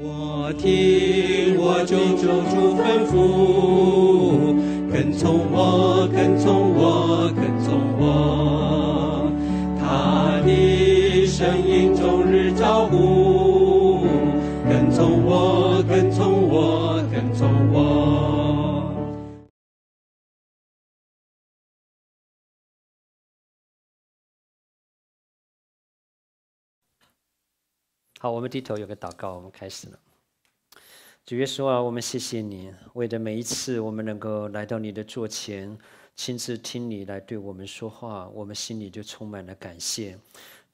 我听，我就照主吩咐，跟从我，跟从我，跟从我。好，我们低头有个祷告，我们开始了。主耶稣啊，我们谢谢你，为的每一次我们能够来到你的座前，亲自听你来对我们说话，我们心里就充满了感谢，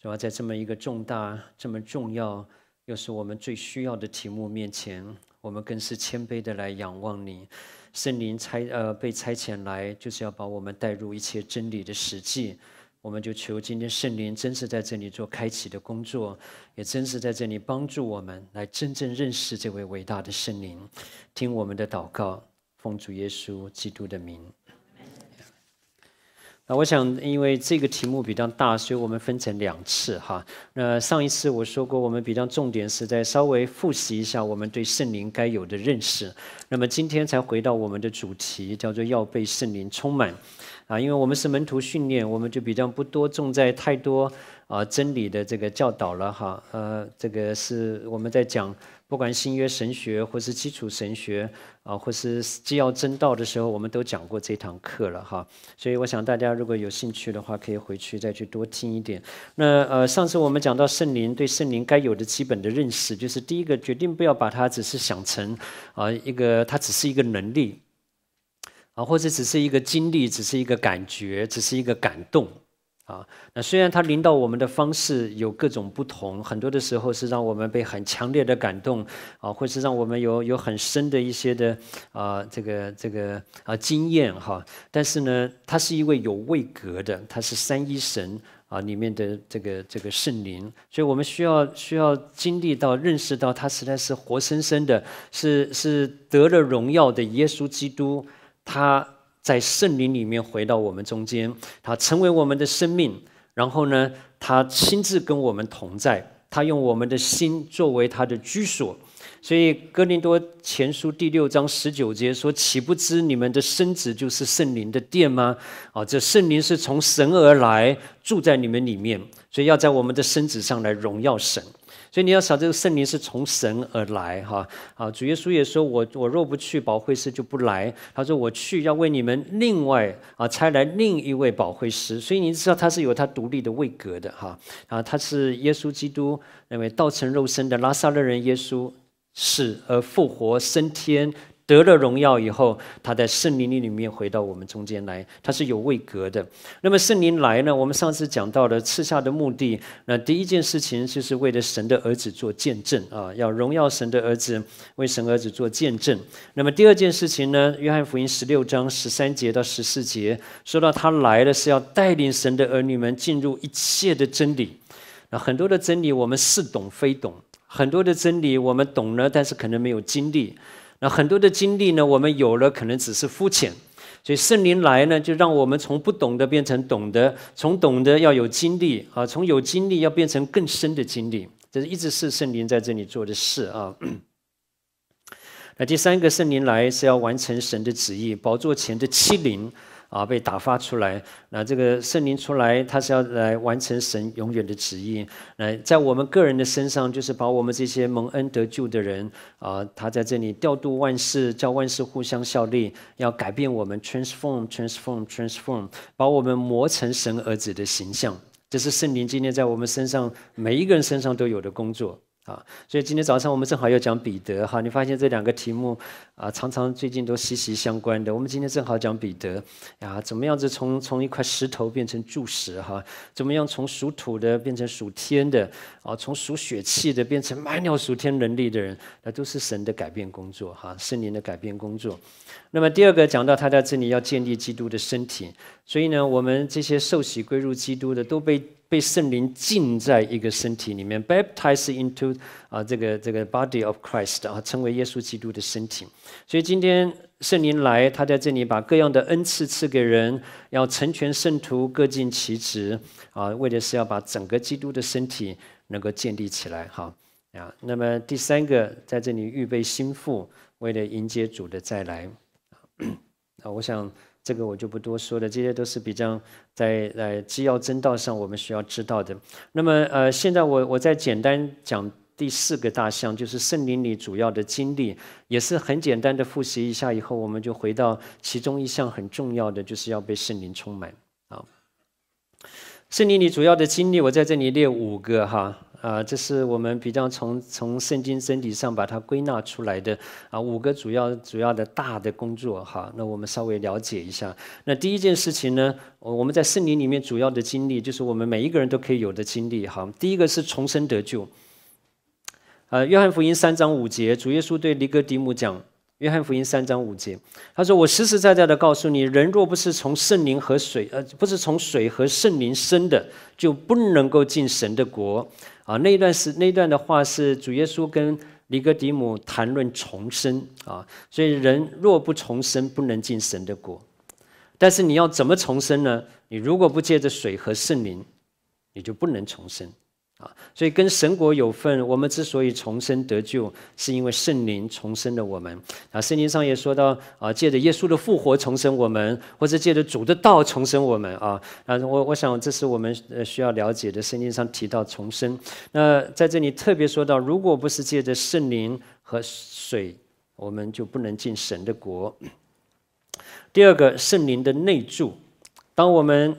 主要在这么一个重大、这么重要，又是我们最需要的题目面前，我们更是谦卑的来仰望你。圣灵差呃被差遣来，就是要把我们带入一切真理的实际。我们就求今天圣灵真是在这里做开启的工作，也真是在这里帮助我们来真正认识这位伟大的圣灵，听我们的祷告，奉主耶稣基督的名。那我想，因为这个题目比较大，所以我们分成两次哈。那上一次我说过，我们比较重点是在稍微复习一下我们对圣灵该有的认识，那么今天才回到我们的主题，叫做要被圣灵充满。啊，因为我们是门徒训练，我们就比较不多重在太多啊真理的这个教导了哈。呃，这个是我们在讲不管新约神学或是基础神学啊，或是既要真道的时候，我们都讲过这堂课了哈。所以我想大家如果有兴趣的话，可以回去再去多听一点。那呃，上次我们讲到圣灵，对圣灵该有的基本的认识，就是第一个，决定不要把它只是想成啊一个，它只是一个能力。啊，或者只是一个经历，只是一个感觉，只是一个感动，啊，那虽然他临到我们的方式有各种不同，很多的时候是让我们被很强烈的感动，啊，或是让我们有有很深的一些的，啊，这个这个啊经验哈，但是呢，他是一位有位格的，他是三一神啊里面的这个这个圣灵，所以我们需要需要经历到认识到他实在是活生生的，是是得了荣耀的耶稣基督。他在圣灵里面回到我们中间，他成为我们的生命，然后呢，他亲自跟我们同在，他用我们的心作为他的居所。所以哥林多前书第六章十九节说：“岂不知你们的身子就是圣灵的殿吗？”啊，这圣灵是从神而来，住在你们里面，所以要在我们的身子上来荣耀神。所以你要想，这个圣灵是从神而来，哈，啊，主耶稣也说，我我若不去，保惠师就不来。他说，我去要为你们另外啊差来另一位保惠师。所以你知道他是有他独立的位格的，哈，啊，他是耶稣基督那位道成肉身的拉萨勒人耶稣，死而复活升天。得了荣耀以后，他在圣灵里里面回到我们中间来，他是有位格的。那么圣灵来呢？我们上次讲到的赐下的目的，那第一件事情就是为了神的儿子做见证啊，要荣耀神的儿子，为神儿子做见证。那么第二件事情呢？约翰福音十六章十三节到十四节说到他来了是要带领神的儿女们进入一切的真理。那很多的真理我们似懂非懂，很多的真理我们懂了，但是可能没有经历。那很多的经历呢，我们有了可能只是肤浅，所以圣灵来呢，就让我们从不懂得变成懂得，从懂得要有经历啊，从有经历要变成更深的经历，这是一直是圣灵在这里做的事啊。那第三个圣灵来是要完成神的旨意，宝座前的七灵。啊，被打发出来，那这个圣灵出来，他是要来完成神永远的旨意，来在我们个人的身上，就是把我们这些蒙恩得救的人啊，他在这里调度万事，叫万事互相效力，要改变我们，transform，transform，transform，把我们磨成神儿子的形象。这是圣灵今天在我们身上每一个人身上都有的工作。啊，所以今天早上我们正好要讲彼得哈，你发现这两个题目啊，常常最近都息息相关的。我们今天正好讲彼得呀，怎么样子从从一块石头变成柱石哈？怎么样从属土的变成属天的啊？从属血气的变成满有属天能力的人，那都是神的改变工作哈，圣灵的改变工作。那么第二个讲到他在这里要建立基督的身体，所以呢，我们这些受洗归入基督的都被。被圣灵浸在一个身体里面，baptized into 啊，这个这个 body of Christ 啊，成为耶稣基督的身体。所以今天圣灵来，他在这里把各样的恩赐赐给人，要成全圣徒，各尽其职啊，为的是要把整个基督的身体能够建立起来哈啊。那么第三个在这里预备心腹，为了迎接主的再来啊。我想。这个我就不多说了，这些都是比较在呃机要征道上我们需要知道的。那么呃，现在我我再简单讲第四个大项，就是圣灵里主要的经历，也是很简单的复习一下，以后我们就回到其中一项很重要的，就是要被圣灵充满。啊。圣灵里主要的经历，我在这里列五个哈。啊，这是我们比较从从圣经真体上把它归纳出来的啊五个主要主要的大的工作哈。那我们稍微了解一下。那第一件事情呢，我们在圣灵里面主要的经历，就是我们每一个人都可以有的经历哈。第一个是重生得救。呃，约翰福音三章五节，主耶稣对尼哥底母讲，约翰福音三章五节，他说：“我实实在在的告诉你，人若不是从圣灵和水，呃，不是从水和圣灵生的，就不能够进神的国。”啊，那一段是那段的话是主耶稣跟尼哥底母谈论重生啊，所以人若不重生，不能进神的国。但是你要怎么重生呢？你如果不借着水和圣灵，你就不能重生。啊，所以跟神国有份。我们之所以重生得救，是因为圣灵重生了我们。啊，圣经上也说到，啊，借着耶稣的复活重生我们，或者借着主的道重生我们。啊，啊，我我想这是我们呃需要了解的。圣经上提到重生，那在这里特别说到，如果不是借着圣灵和水，我们就不能进神的国。第二个，圣灵的内住，当我们。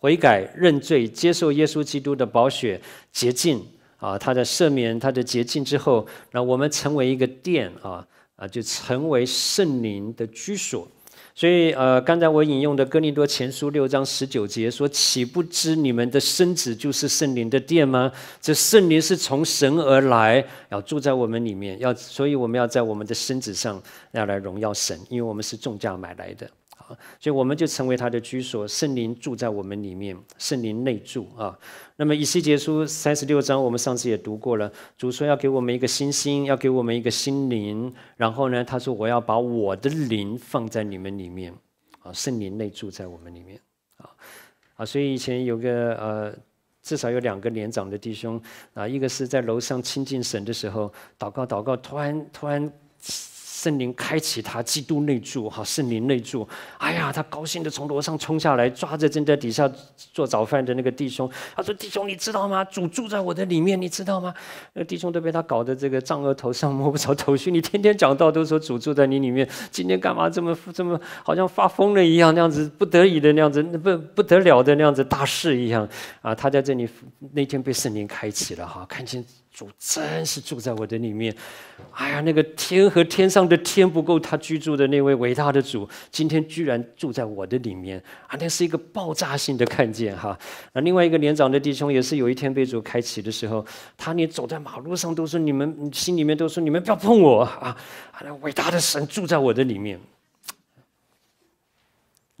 悔改、认罪、接受耶稣基督的宝血洁净啊，他的赦免、他的洁净之后，让我们成为一个殿啊啊，就成为圣灵的居所。所以呃，刚才我引用的哥林多前书六章十九节说：“岂不知你们的身子就是圣灵的殿吗？”这圣灵是从神而来，要住在我们里面，要所以我们要在我们的身子上要来荣耀神，因为我们是重价买来的。啊，所以我们就成为他的居所，圣灵住在我们里面，圣灵内住啊。那么以西结书三十六章，我们上次也读过了，主说要给我们一个心心，要给我们一个心灵，然后呢，他说我要把我的灵放在你们里面，啊，圣灵内住在我们里面，啊啊，所以以前有个呃，至少有两个年长的弟兄啊，一个是在楼上亲近神的时候祷告祷告，突然突然。圣灵开启他，基督内住，哈，圣灵内住。哎呀，他高兴的从楼上冲下来，抓着正在底下做早饭的那个弟兄，他说：“弟兄，你知道吗？主住在我的里面，你知道吗？”那弟兄都被他搞得这个丈额头上摸不着头绪。你天天讲道都说主住在你里面，今天干嘛这么这么好像发疯了一样那样子，不得已的那样子，不不得了的那样子大事一样啊！他在这里那天被圣灵开启了哈，看见主真是住在我的里面，哎呀，那个天和天上的天不够他居住的那位伟大的主，今天居然住在我的里面啊！那是一个爆炸性的看见哈。那另外一个年长的弟兄也是有一天被主开启的时候，他连走在马路上都说：你们心里面都说你们不要碰我啊！那伟大的神住在我的里面。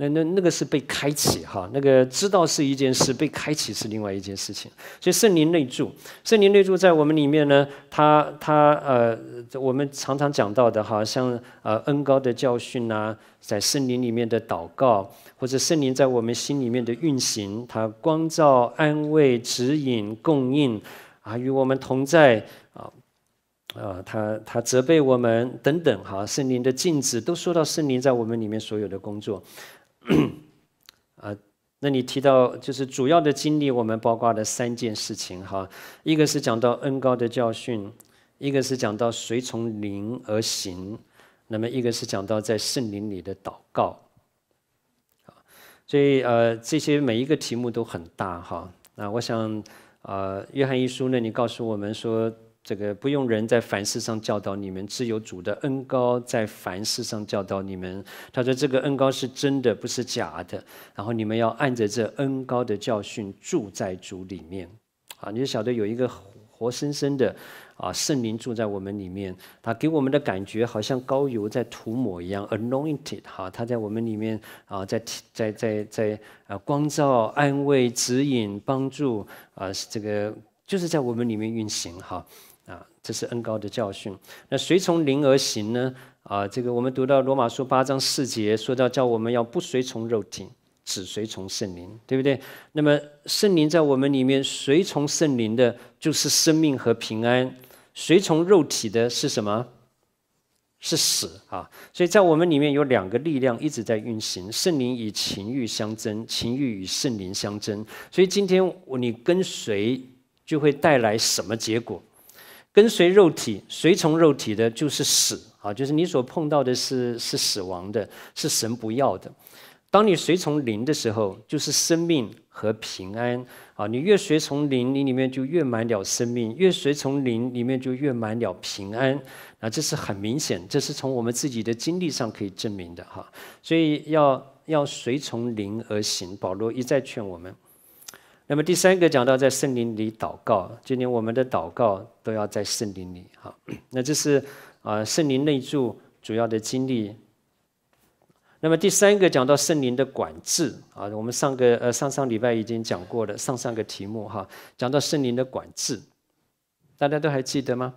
那那那个是被开启哈，那个知道是一件事，被开启是另外一件事情。所以圣灵内住，圣灵内住在我们里面呢，他他呃，我们常常讲到的哈，像呃恩高的教训呐，在圣灵里面的祷告，或者圣灵在我们心里面的运行，他光照、安慰、指引、供应，啊，与我们同在啊，啊，他他责备我们等等哈，圣灵的禁止，都说到圣灵在我们里面所有的工作。啊，那你提到就是主要的经历，我们包括了三件事情哈，一个是讲到恩高的教训，一个是讲到随从灵而行，那么一个是讲到在圣灵里的祷告，所以呃这些每一个题目都很大哈，那我想呃约翰一书呢，你告诉我们说。这个不用人在凡事上教导你们，只有主的恩高在凡事上教导你们。他说这个恩高是真的，不是假的。然后你们要按着这恩高的教训住在主里面，啊，你就晓得有一个活生生的啊圣灵住在我们里面，他给我们的感觉好像高油在涂抹一样，anointed 哈，他在我们里面啊，在在在在啊光照、安慰、指引、帮助啊，这个就是在我们里面运行哈。这是恩高的教训。那随从灵而行呢？啊，这个我们读到罗马书八章四节，说到叫我们要不随从肉体，只随从圣灵，对不对？那么圣灵在我们里面，随从圣灵的就是生命和平安；随从肉体的是什么？是死啊！所以在我们里面有两个力量一直在运行：圣灵与情欲相争，情欲与圣灵相争。所以今天你跟随，就会带来什么结果？跟随肉体、随从肉体的，就是死啊！就是你所碰到的是是死亡的，是神不要的。当你随从灵的时候，就是生命和平安啊！你越随从灵，你里面就越满了生命；越随从灵，里面就越满了平安。那这是很明显，这是从我们自己的经历上可以证明的哈。所以要要随从灵而行，保罗一再劝我们。那么第三个讲到在圣灵里祷告，就连我们的祷告都要在圣灵里哈。那这是啊圣灵内住主要的经历。那么第三个讲到圣灵的管制啊，我们上个呃上上礼拜已经讲过了上上个题目哈，讲到圣灵的管制，大家都还记得吗？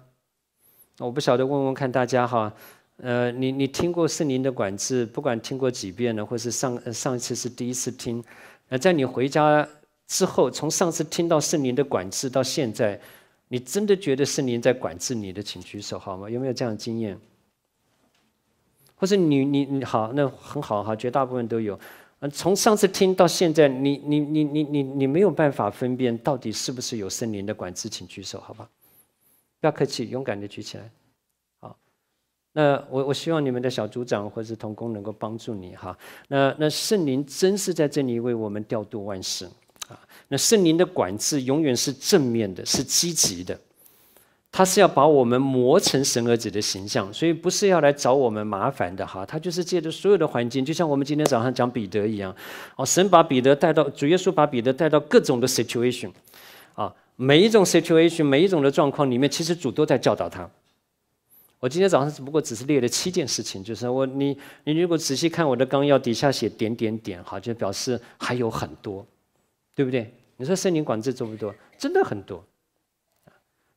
我不晓得问问看大家哈，呃你你听过圣灵的管制，不管听过几遍呢，或是上上一次是第一次听，那在你回家。之后，从上次听到圣灵的管制到现在，你真的觉得圣灵在管制你的，请举手好吗？有没有这样经验？或是你你你好，那很好哈，绝大部分都有。嗯，从上次听到现在，你你你你你你没有办法分辨到底是不是有圣灵的管制，请举手好吧？不要客气，勇敢的举起来。好，那我我希望你们的小组长或者同工能够帮助你哈。那那圣灵真是在这里为我们调度万事。那圣灵的管制永远是正面的，是积极的，他是要把我们磨成神儿子的形象，所以不是要来找我们麻烦的哈。他就是借着所有的环境，就像我们今天早上讲彼得一样，哦，神把彼得带到主耶稣把彼得带到各种的 situation，啊，每一种 situation 每一种的状况里面，其实主都在教导他。我今天早上只不过只是列了七件事情，就是我你你如果仔细看我的纲要底下写点点点哈，就表示还有很多。对不对？你说圣灵管制多不多？真的很多。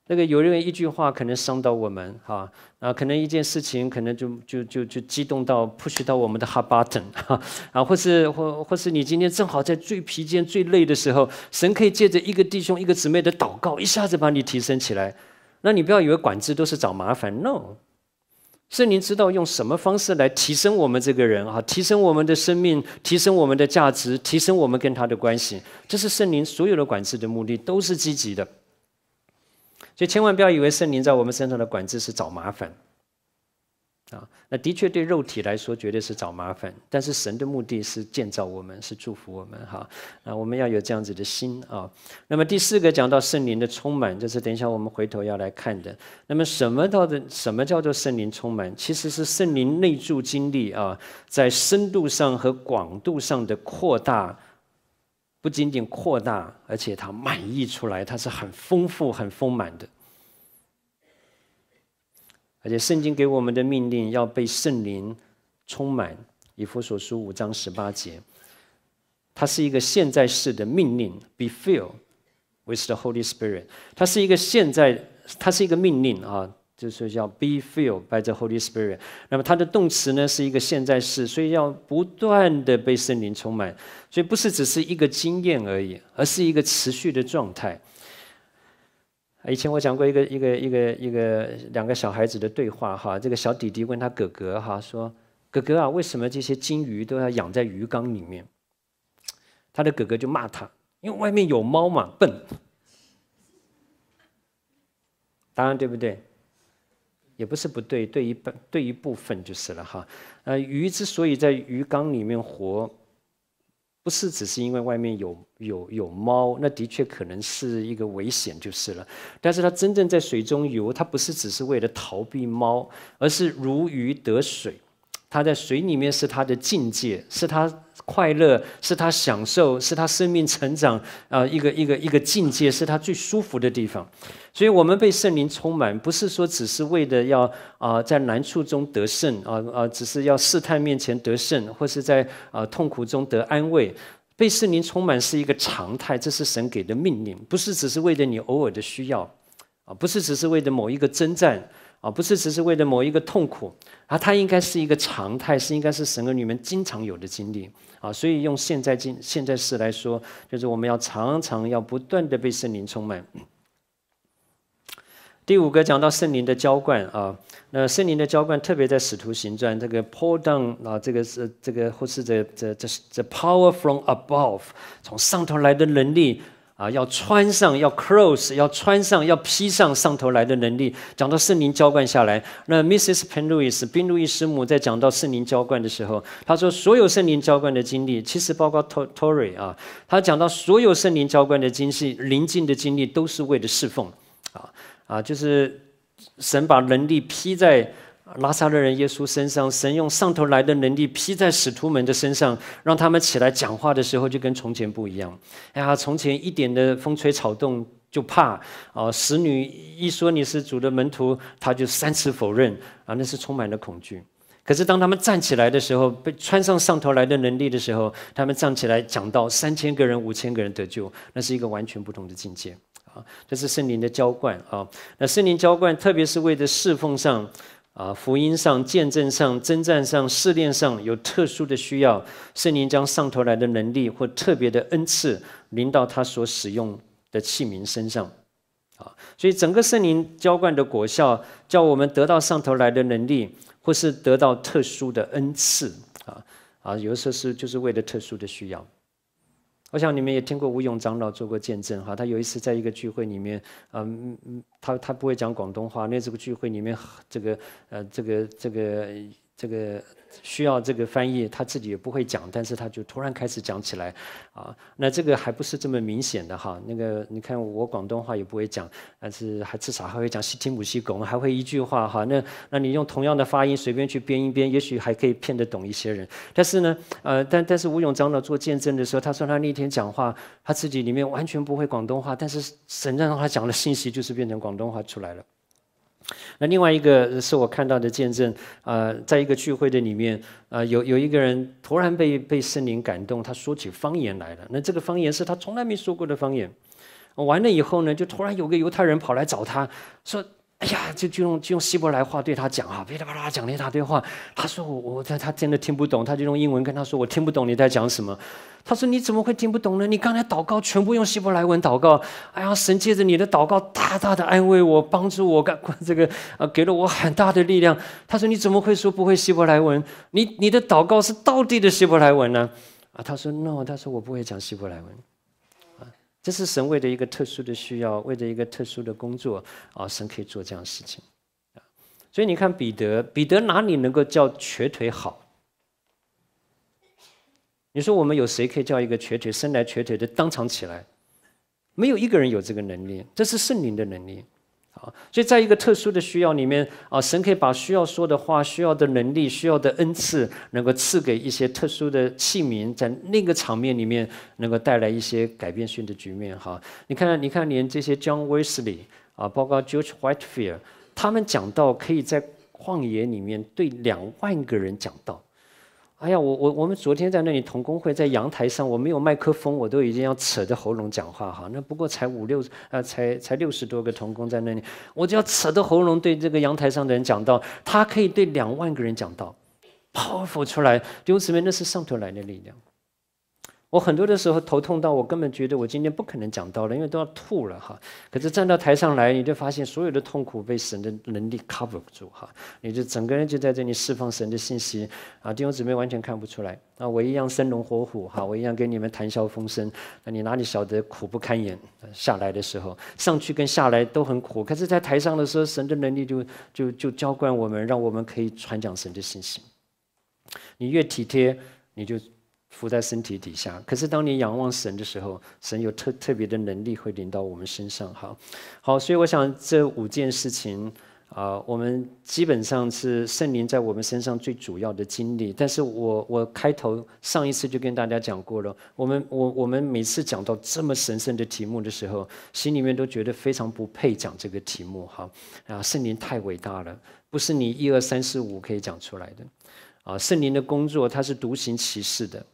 那个有人一句话可能伤到我们，哈啊，可能一件事情可能就就就就激动到 push 到我们的 h a r d button，哈啊，或是或或是你今天正好在最疲倦、最累的时候，神可以借着一个弟兄、一个姊妹的祷告，一下子把你提升起来。那你不要以为管制都是找麻烦，no。圣灵知道用什么方式来提升我们这个人啊，提升我们的生命，提升我们的价值，提升我们跟他的关系。这是圣灵所有的管制的目的，都是积极的。所以，千万不要以为圣灵在我们身上的管制是找麻烦。啊。那的确对肉体来说绝对是找麻烦，但是神的目的是建造我们，是祝福我们哈。那我们要有这样子的心啊。那么第四个讲到圣灵的充满，就是等一下我们回头要来看的。那么什么到的？什么叫做圣灵充满？其实是圣灵内住精力啊，在深度上和广度上的扩大，不仅仅扩大，而且它满溢出来，它是很丰富、很丰满的。而且圣经给我们的命令，要被圣灵充满，以弗所书五章十八节，它是一个现在式的命令，be filled with the Holy Spirit，它是一个现在，它是一个命令啊，就是叫 be filled by the Holy Spirit。那么它的动词呢是一个现在式，所以要不断的被圣灵充满，所以不是只是一个经验而已，而是一个持续的状态。以前我讲过一个一个一个一个两个小孩子的对话哈，这个小弟弟问他哥哥哈说：“哥哥啊，为什么这些金鱼都要养在鱼缸里面？”他的哥哥就骂他，因为外面有猫嘛，笨。当然对不对？也不是不对，对一，半对一部分就是了哈。呃，鱼之所以在鱼缸里面活。不是只是因为外面有有有猫，那的确可能是一个危险就是了。但是它真正在水中游，它不是只是为了逃避猫，而是如鱼得水。它在水里面是它的境界，是它。快乐是他享受，是他生命成长啊一个一个一个境界，是他最舒服的地方。所以，我们被圣灵充满，不是说只是为了要啊在难处中得胜啊啊，只是要试探面前得胜，或是在啊痛苦中得安慰。被圣灵充满是一个常态，这是神给的命令，不是只是为了你偶尔的需要啊，不是只是为了某一个征战。啊，不是只是为了某一个痛苦，啊，它应该是一个常态，是应该是神儿女们经常有的经历啊。所以用现在今现在式来说，就是我们要常常要不断的被圣灵充满。第五个讲到圣灵的浇灌啊，那圣灵的浇灌特别在使徒行传这个 pour down 啊，这个是这个或是这这这是这 power from above 从上头来的能力。啊，要穿上，要 close，要穿上，要披上上头来的能力。讲到圣灵浇灌下来，那 Mrs. Penlouis 宾路易斯母在讲到圣灵浇灌的时候，她说所有圣灵浇灌的经历，其实包括 Tory 啊，她讲到所有圣灵浇灌的经细临近的经历，都是为了侍奉，啊啊，就是神把能力披在。拉萨勒人耶稣身上，神用上头来的能力披在使徒们的身上，让他们起来讲话的时候就跟从前不一样。哎呀，从前一点的风吹草动就怕哦，使女一说你是主的门徒，他就三次否认啊，那是充满了恐惧。可是当他们站起来的时候，被穿上上头来的能力的时候，他们站起来讲到三千个人、五千个人得救，那是一个完全不同的境界啊！这是圣灵的浇灌啊！那圣灵浇灌，特别是为了侍奉上。啊，福音上、见证上、征战上、试炼上有特殊的需要，圣灵将上头来的能力或特别的恩赐临到他所使用的器皿身上。啊，所以整个圣灵浇灌的果效，叫我们得到上头来的能力，或是得到特殊的恩赐。啊啊，有的时候是就是为了特殊的需要。我想你们也听过吴勇长老做过见证哈，他有一次在一个聚会里面，嗯嗯，他他不会讲广东话，那这个聚会里面这个呃这个这个这个。需要这个翻译，他自己也不会讲，但是他就突然开始讲起来，啊，那这个还不是这么明显的哈。那个你看，我广东话也不会讲，但是还至少还会讲西听母西拱，还会一句话哈。那那你用同样的发音随便去编一编，也许还可以骗得懂一些人。但是呢，呃，但但是吴永章呢做见证的时候，他说他那天讲话，他自己里面完全不会广东话，但是神让他讲的信息就是变成广东话出来了。那另外一个是我看到的见证，呃，在一个聚会的里面，呃，有有一个人突然被被圣灵感动，他说起方言来了。那这个方言是他从来没说过的方言。完了以后呢，就突然有个犹太人跑来找他，说。哎呀，就就用就用希伯来话对他讲啊，噼里啪啦讲了一大堆话。他说我我他他真的听不懂，他就用英文跟他说我听不懂你在讲什么。他说你怎么会听不懂呢？你刚才祷告全部用希伯来文祷告。哎呀，神借着你的祷告大大的安慰我，帮助我，干这个啊，给了我很大的力量。他说你怎么会说不会希伯来文？你你的祷告是地底的希伯来文呢？啊，他说 no，他说我不会讲希伯来文。这是神为着一个特殊的需要，为着一个特殊的工作啊，神可以做这样事情啊。所以你看彼得，彼得哪里能够叫瘸腿好？你说我们有谁可以叫一个瘸腿、生来瘸腿的当场起来？没有一个人有这个能力，这是圣灵的能力。啊，所以在一个特殊的需要里面啊，神可以把需要说的话、需要的能力、需要的恩赐，能够赐给一些特殊的器皿，在那个场面里面，能够带来一些改变性的局面。哈，你看，你看，连这些 John Wesley 啊，包括 George Whitefield，他们讲到可以在旷野里面对两万个人讲道。哎呀，我我我们昨天在那里同工会在阳台上，我没有麦克风，我都已经要扯着喉咙讲话哈。那不过才五六呃，才才六十多个同工在那里，我就要扯着喉咙对这个阳台上的人讲到，他可以对两万个人讲到，泡服出来，丢慈眉那是上头来的力量。我很多的时候头痛到我根本觉得我今天不可能讲到了，因为都要吐了哈。可是站到台上来，你就发现所有的痛苦被神的能力 cover 住哈，你就整个人就在这里释放神的信息啊。弟兄姊妹完全看不出来啊，我一样生龙活虎哈，我一样跟你们谈笑风生。那你哪里晓得苦不堪言？下来的时候，上去跟下来都很苦，可是在台上的时候，神的能力就就就浇灌我们，让我们可以传讲神的信息。你越体贴，你就。伏在身体底下。可是当你仰望神的时候，神有特特别的能力会临到我们身上。哈，好，所以我想这五件事情啊，我们基本上是圣灵在我们身上最主要的经历。但是我我开头上一次就跟大家讲过了，我们我我们每次讲到这么神圣的题目的时候，心里面都觉得非常不配讲这个题目。哈啊，圣灵太伟大了，不是你一二三四五可以讲出来的。啊，圣灵的工作它是独行其事的。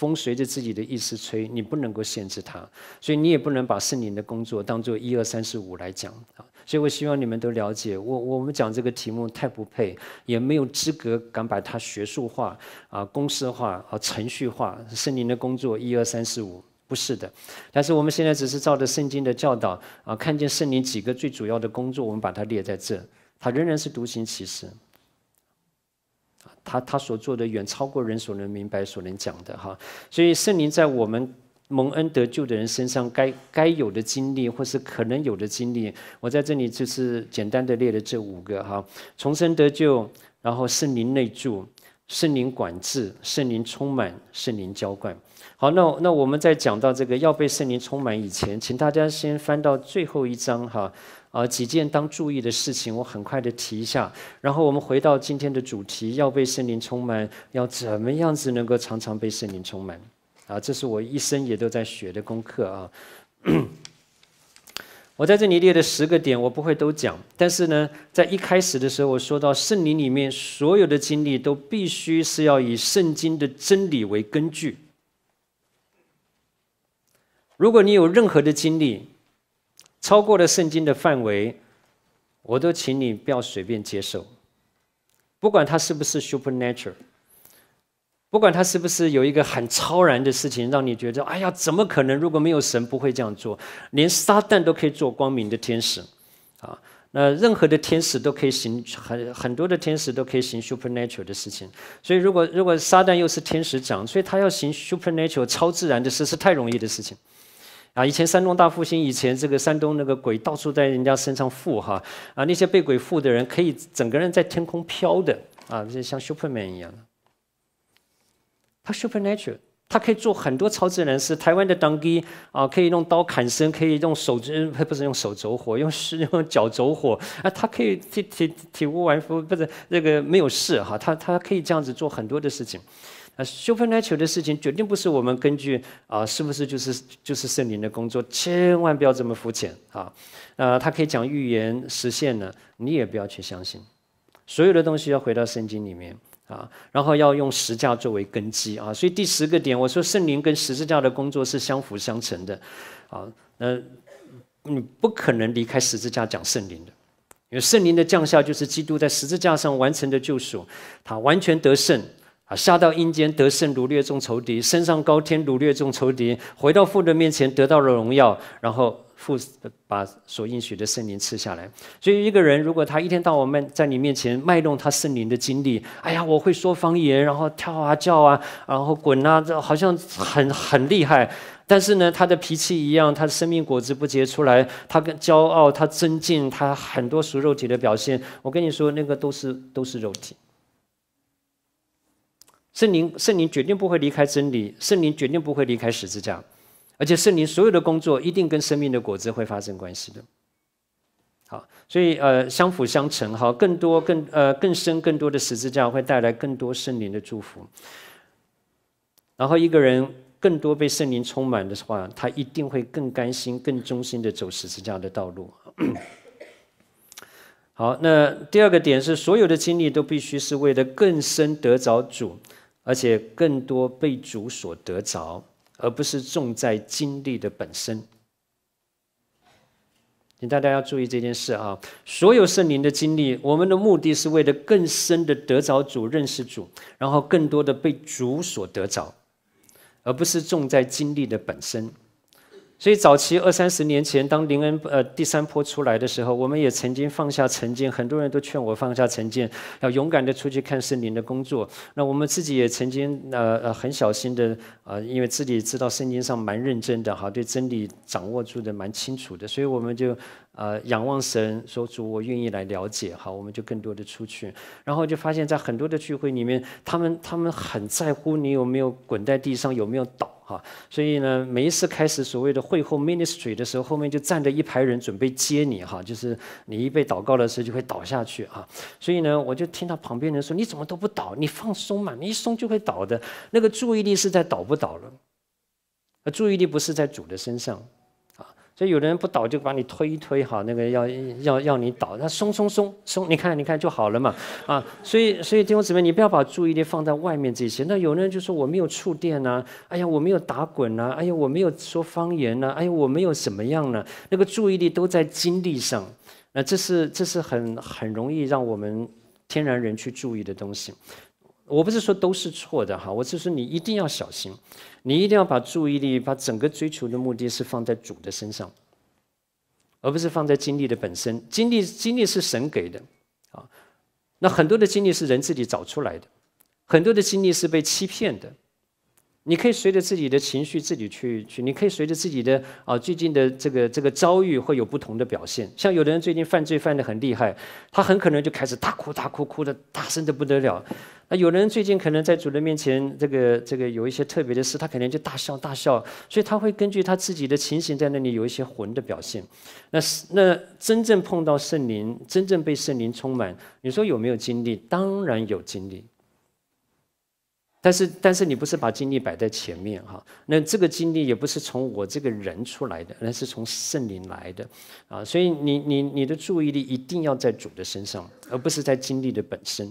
风随着自己的意思吹，你不能够限制它，所以你也不能把圣灵的工作当做一二三四五来讲啊。所以我希望你们都了解，我我们讲这个题目太不配，也没有资格敢把它学术化、啊公式化、啊程序化。圣灵的工作一二三四五不是的，但是我们现在只是照着圣经的教导啊，看见圣灵几个最主要的工作，我们把它列在这，它仍然是独行其事。他他所做的远超过人所能明白、所能讲的哈，所以圣灵在我们蒙恩得救的人身上该该有的经历，或是可能有的经历，我在这里就是简单的列了这五个哈：重生得救，然后圣灵内住，圣灵管制，圣灵充满，圣灵浇灌。好，那那我们在讲到这个要被圣灵充满以前，请大家先翻到最后一章哈。啊，几件当注意的事情，我很快的提一下。然后我们回到今天的主题，要被圣灵充满，要怎么样子能够常常被圣灵充满？啊，这是我一生也都在学的功课啊。我在这里列的十个点，我不会都讲。但是呢，在一开始的时候，我说到圣灵里面所有的经历，都必须是要以圣经的真理为根据。如果你有任何的经历，超过了圣经的范围，我都请你不要随便接受。不管它是不是 supernatural，不管它是不是有一个很超然的事情，让你觉得哎呀，怎么可能？如果没有神不会这样做，连撒旦都可以做光明的天使，啊，那任何的天使都可以行很很多的天使都可以行 supernatural 的事情。所以如果如果撒旦又是天使长，所以他要行 supernatural 超自然的事是太容易的事情。啊，以前山东大复兴，以前这个山东那个鬼到处在人家身上附哈，啊，那些被鬼附的人可以整个人在天空飘的，啊，就像 Superman 一样，他 Supernatural，他可以做很多超自然事。台湾的当地啊，可以用刀砍身，可以用手肘，不是用手肘火，用用脚肘火，啊，他可以体体体无完肤，不是那个没有事哈，他他可以这样子做很多的事情。修分来求的事情，绝对不是我们根据啊，是不是就是就是圣灵的工作？千万不要这么肤浅啊！呃，他可以讲预言实现了，你也不要去相信。所有的东西要回到圣经里面啊，然后要用十字架作为根基啊。所以第十个点，我说圣灵跟十字架的工作是相辅相成的啊。嗯，你不可能离开十字架讲圣灵的，因为圣灵的降下就是基督在十字架上完成的救赎，他完全得胜。啊，下到阴间得胜，掳掠众仇敌；升上高天，掳掠众仇敌。回到父的面前，得到了荣耀。然后父把所应许的圣灵赐下来。所以一个人，如果他一天到晚卖在你面前卖弄他圣灵的经历，哎呀，我会说方言，然后跳啊叫啊，然后滚啊，好像很很厉害。但是呢，他的脾气一样，他的生命果子不结出来。他跟骄傲，他尊敬，他很多属肉体的表现。我跟你说，那个都是都是肉体。圣灵，圣灵绝对不会离开真理，圣灵绝对不会离开十字架，而且圣灵所有的工作一定跟生命的果子会发生关系的。好，所以呃，相辅相成，好，更多更呃更深更多的十字架会带来更多圣灵的祝福。然后一个人更多被圣灵充满的话，他一定会更甘心、更忠心地走十字架的道路。好，那第二个点是，所有的经历都必须是为了更深得着主。而且更多被主所得着，而不是重在经历的本身。请大家要注意这件事啊！所有圣灵的经历，我们的目的是为了更深的得着主、认识主，然后更多的被主所得着，而不是重在经历的本身。所以，早期二三十年前，当林恩呃第三坡出来的时候，我们也曾经放下成见，很多人都劝我放下成见，要勇敢的出去看森林的工作。那我们自己也曾经呃呃很小心的呃，因为自己知道圣经上蛮认真的哈，对真理掌握住的蛮清楚的，所以我们就呃仰望神，说主我愿意来了解哈，我们就更多的出去，然后就发现，在很多的聚会里面，他们他们很在乎你有没有滚在地上，有没有倒。哈。所以呢，每一次开始所谓的会后 ministry 的时候，后面就站着一排人准备接你哈，就是你一被祷告的时候就会倒下去啊。所以呢，我就听到旁边人说：“你怎么都不倒？你放松嘛，你一松就会倒的。那个注意力是在倒不倒了，注意力不是在主的身上。”所以有的人不倒就把你推一推，好，那个要要要你倒，那松松松松，你看你看就好了嘛，啊，所以所以听兄姊妹，你不要把注意力放在外面这些。那有的人就说我没有触电呐，哎呀我没有打滚呐，哎呀我没有说方言呐，哎呀我没有什么样呢？那个注意力都在精力上，那这是这是很很容易让我们天然人去注意的东西。我不是说都是错的哈，我是说你一定要小心，你一定要把注意力、把整个追求的目的是放在主的身上，而不是放在经历的本身。经历经历是神给的，啊，那很多的经历是人自己找出来的，很多的经历是被欺骗的。你可以随着自己的情绪自己去去，你可以随着自己的啊最近的这个这个遭遇会有不同的表现。像有的人最近犯罪犯的很厉害，他很可能就开始大哭大哭，哭的大声的不得了。啊，有人最近可能在主的面前，这个这个有一些特别的事，他可能就大笑大笑，所以他会根据他自己的情形在那里有一些魂的表现。那那真正碰到圣灵，真正被圣灵充满，你说有没有经历？当然有经历。但是但是你不是把精力摆在前面哈，那这个精力也不是从我这个人出来的，那是从圣灵来的啊。所以你你你的注意力一定要在主的身上，而不是在精力的本身。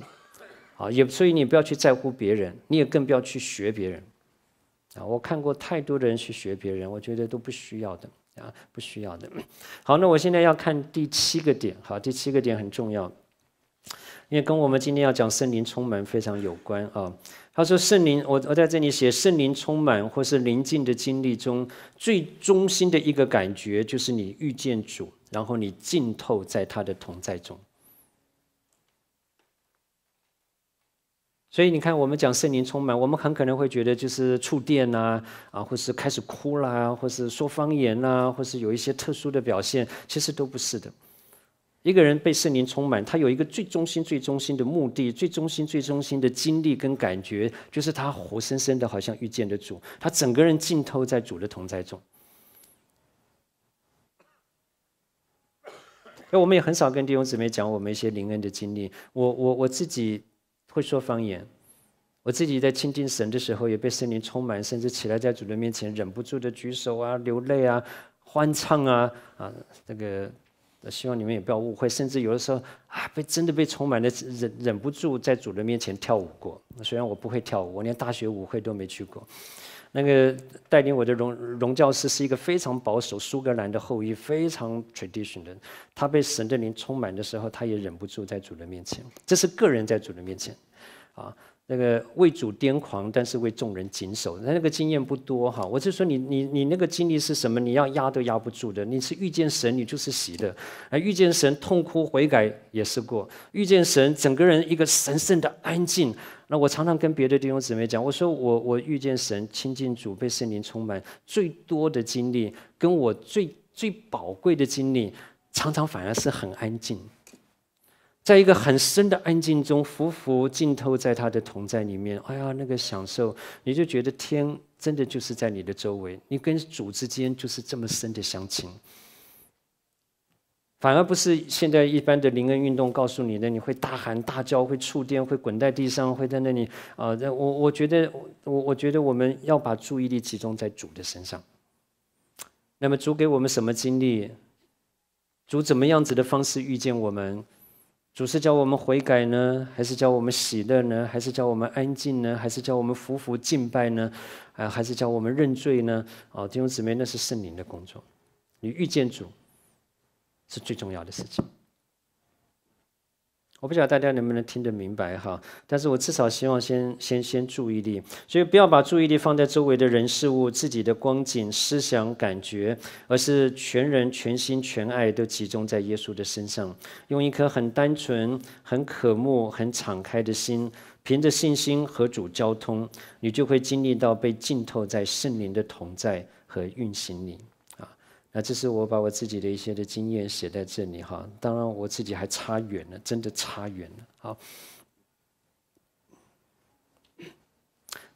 啊，也所以你不要去在乎别人，你也更不要去学别人，啊，我看过太多的人去学别人，我觉得都不需要的，啊，不需要的。好，那我现在要看第七个点，好，第七个点很重要，因为跟我们今天要讲圣灵充满非常有关啊。他说圣灵，我我在这里写圣灵充满或是宁静的经历中最中心的一个感觉，就是你遇见主，然后你浸透在他的同在中。所以你看，我们讲圣灵充满，我们很可能会觉得就是触电呐，啊，或是开始哭啦，或是说方言呐，或是有一些特殊的表现，其实都不是的。一个人被圣灵充满，他有一个最中心、最中心的目的，最中心、最中心的经历跟感觉，就是他活生生的好像遇见了主，他整个人浸透在主的同在中。那我们也很少跟弟兄姊妹讲我们一些灵恩的经历，我我我自己。会说方言，我自己在亲近神的时候也被圣灵充满，甚至起来在主的面前忍不住的举手啊、流泪啊、欢唱啊啊！这个，希望你们也不要误会，甚至有的时候啊，被真的被充满的忍忍不住在主的面前跳舞过。虽然我不会跳舞，我连大学舞会都没去过。那个带领我的荣荣教师是一个非常保守苏格兰的后裔，非常 traditional。他被神的灵充满的时候，他也忍不住在主人面前。这是个人在主人面前，啊，那个为主癫狂，但是为众人谨守。他那个经验不多哈，我就说你你你那个经历是什么？你要压都压不住的。你是遇见神，你就是喜的；，而遇见神痛哭悔改也是过；，遇见神整个人一个神圣的安静。那我常常跟别的弟兄姊妹讲，我说我我遇见神、亲近主、被圣灵充满最多的经历，跟我最最宝贵的经历，常常反而是很安静，在一个很深的安静中，浮浮浸透在他的同在里面。哎呀，那个享受，你就觉得天真的就是在你的周围，你跟主之间就是这么深的相亲。反而不是现在一般的灵恩运动告诉你的，你会大喊大叫，会触电，会滚在地上，会在那里啊！我我觉得我我觉得我们要把注意力集中在主的身上。那么主给我们什么经历？主怎么样子的方式遇见我们？主是叫我们悔改呢，还是叫我们喜乐呢，还是叫我们安静呢，还是叫我们服服敬拜呢？啊，还是叫我们认罪呢？哦，弟兄姊妹，那是圣灵的工作。你遇见主。是最重要的事情。我不晓得大家能不能听得明白哈，但是我至少希望先先先注意力，所以不要把注意力放在周围的人事物、自己的光景、思想、感觉，而是全人、全心、全爱都集中在耶稣的身上，用一颗很单纯、很渴慕、很敞开的心，凭着信心和主交通，你就会经历到被浸透在圣灵的同在和运行里。那这是我把我自己的一些的经验写在这里哈，当然我自己还差远了，真的差远了。好，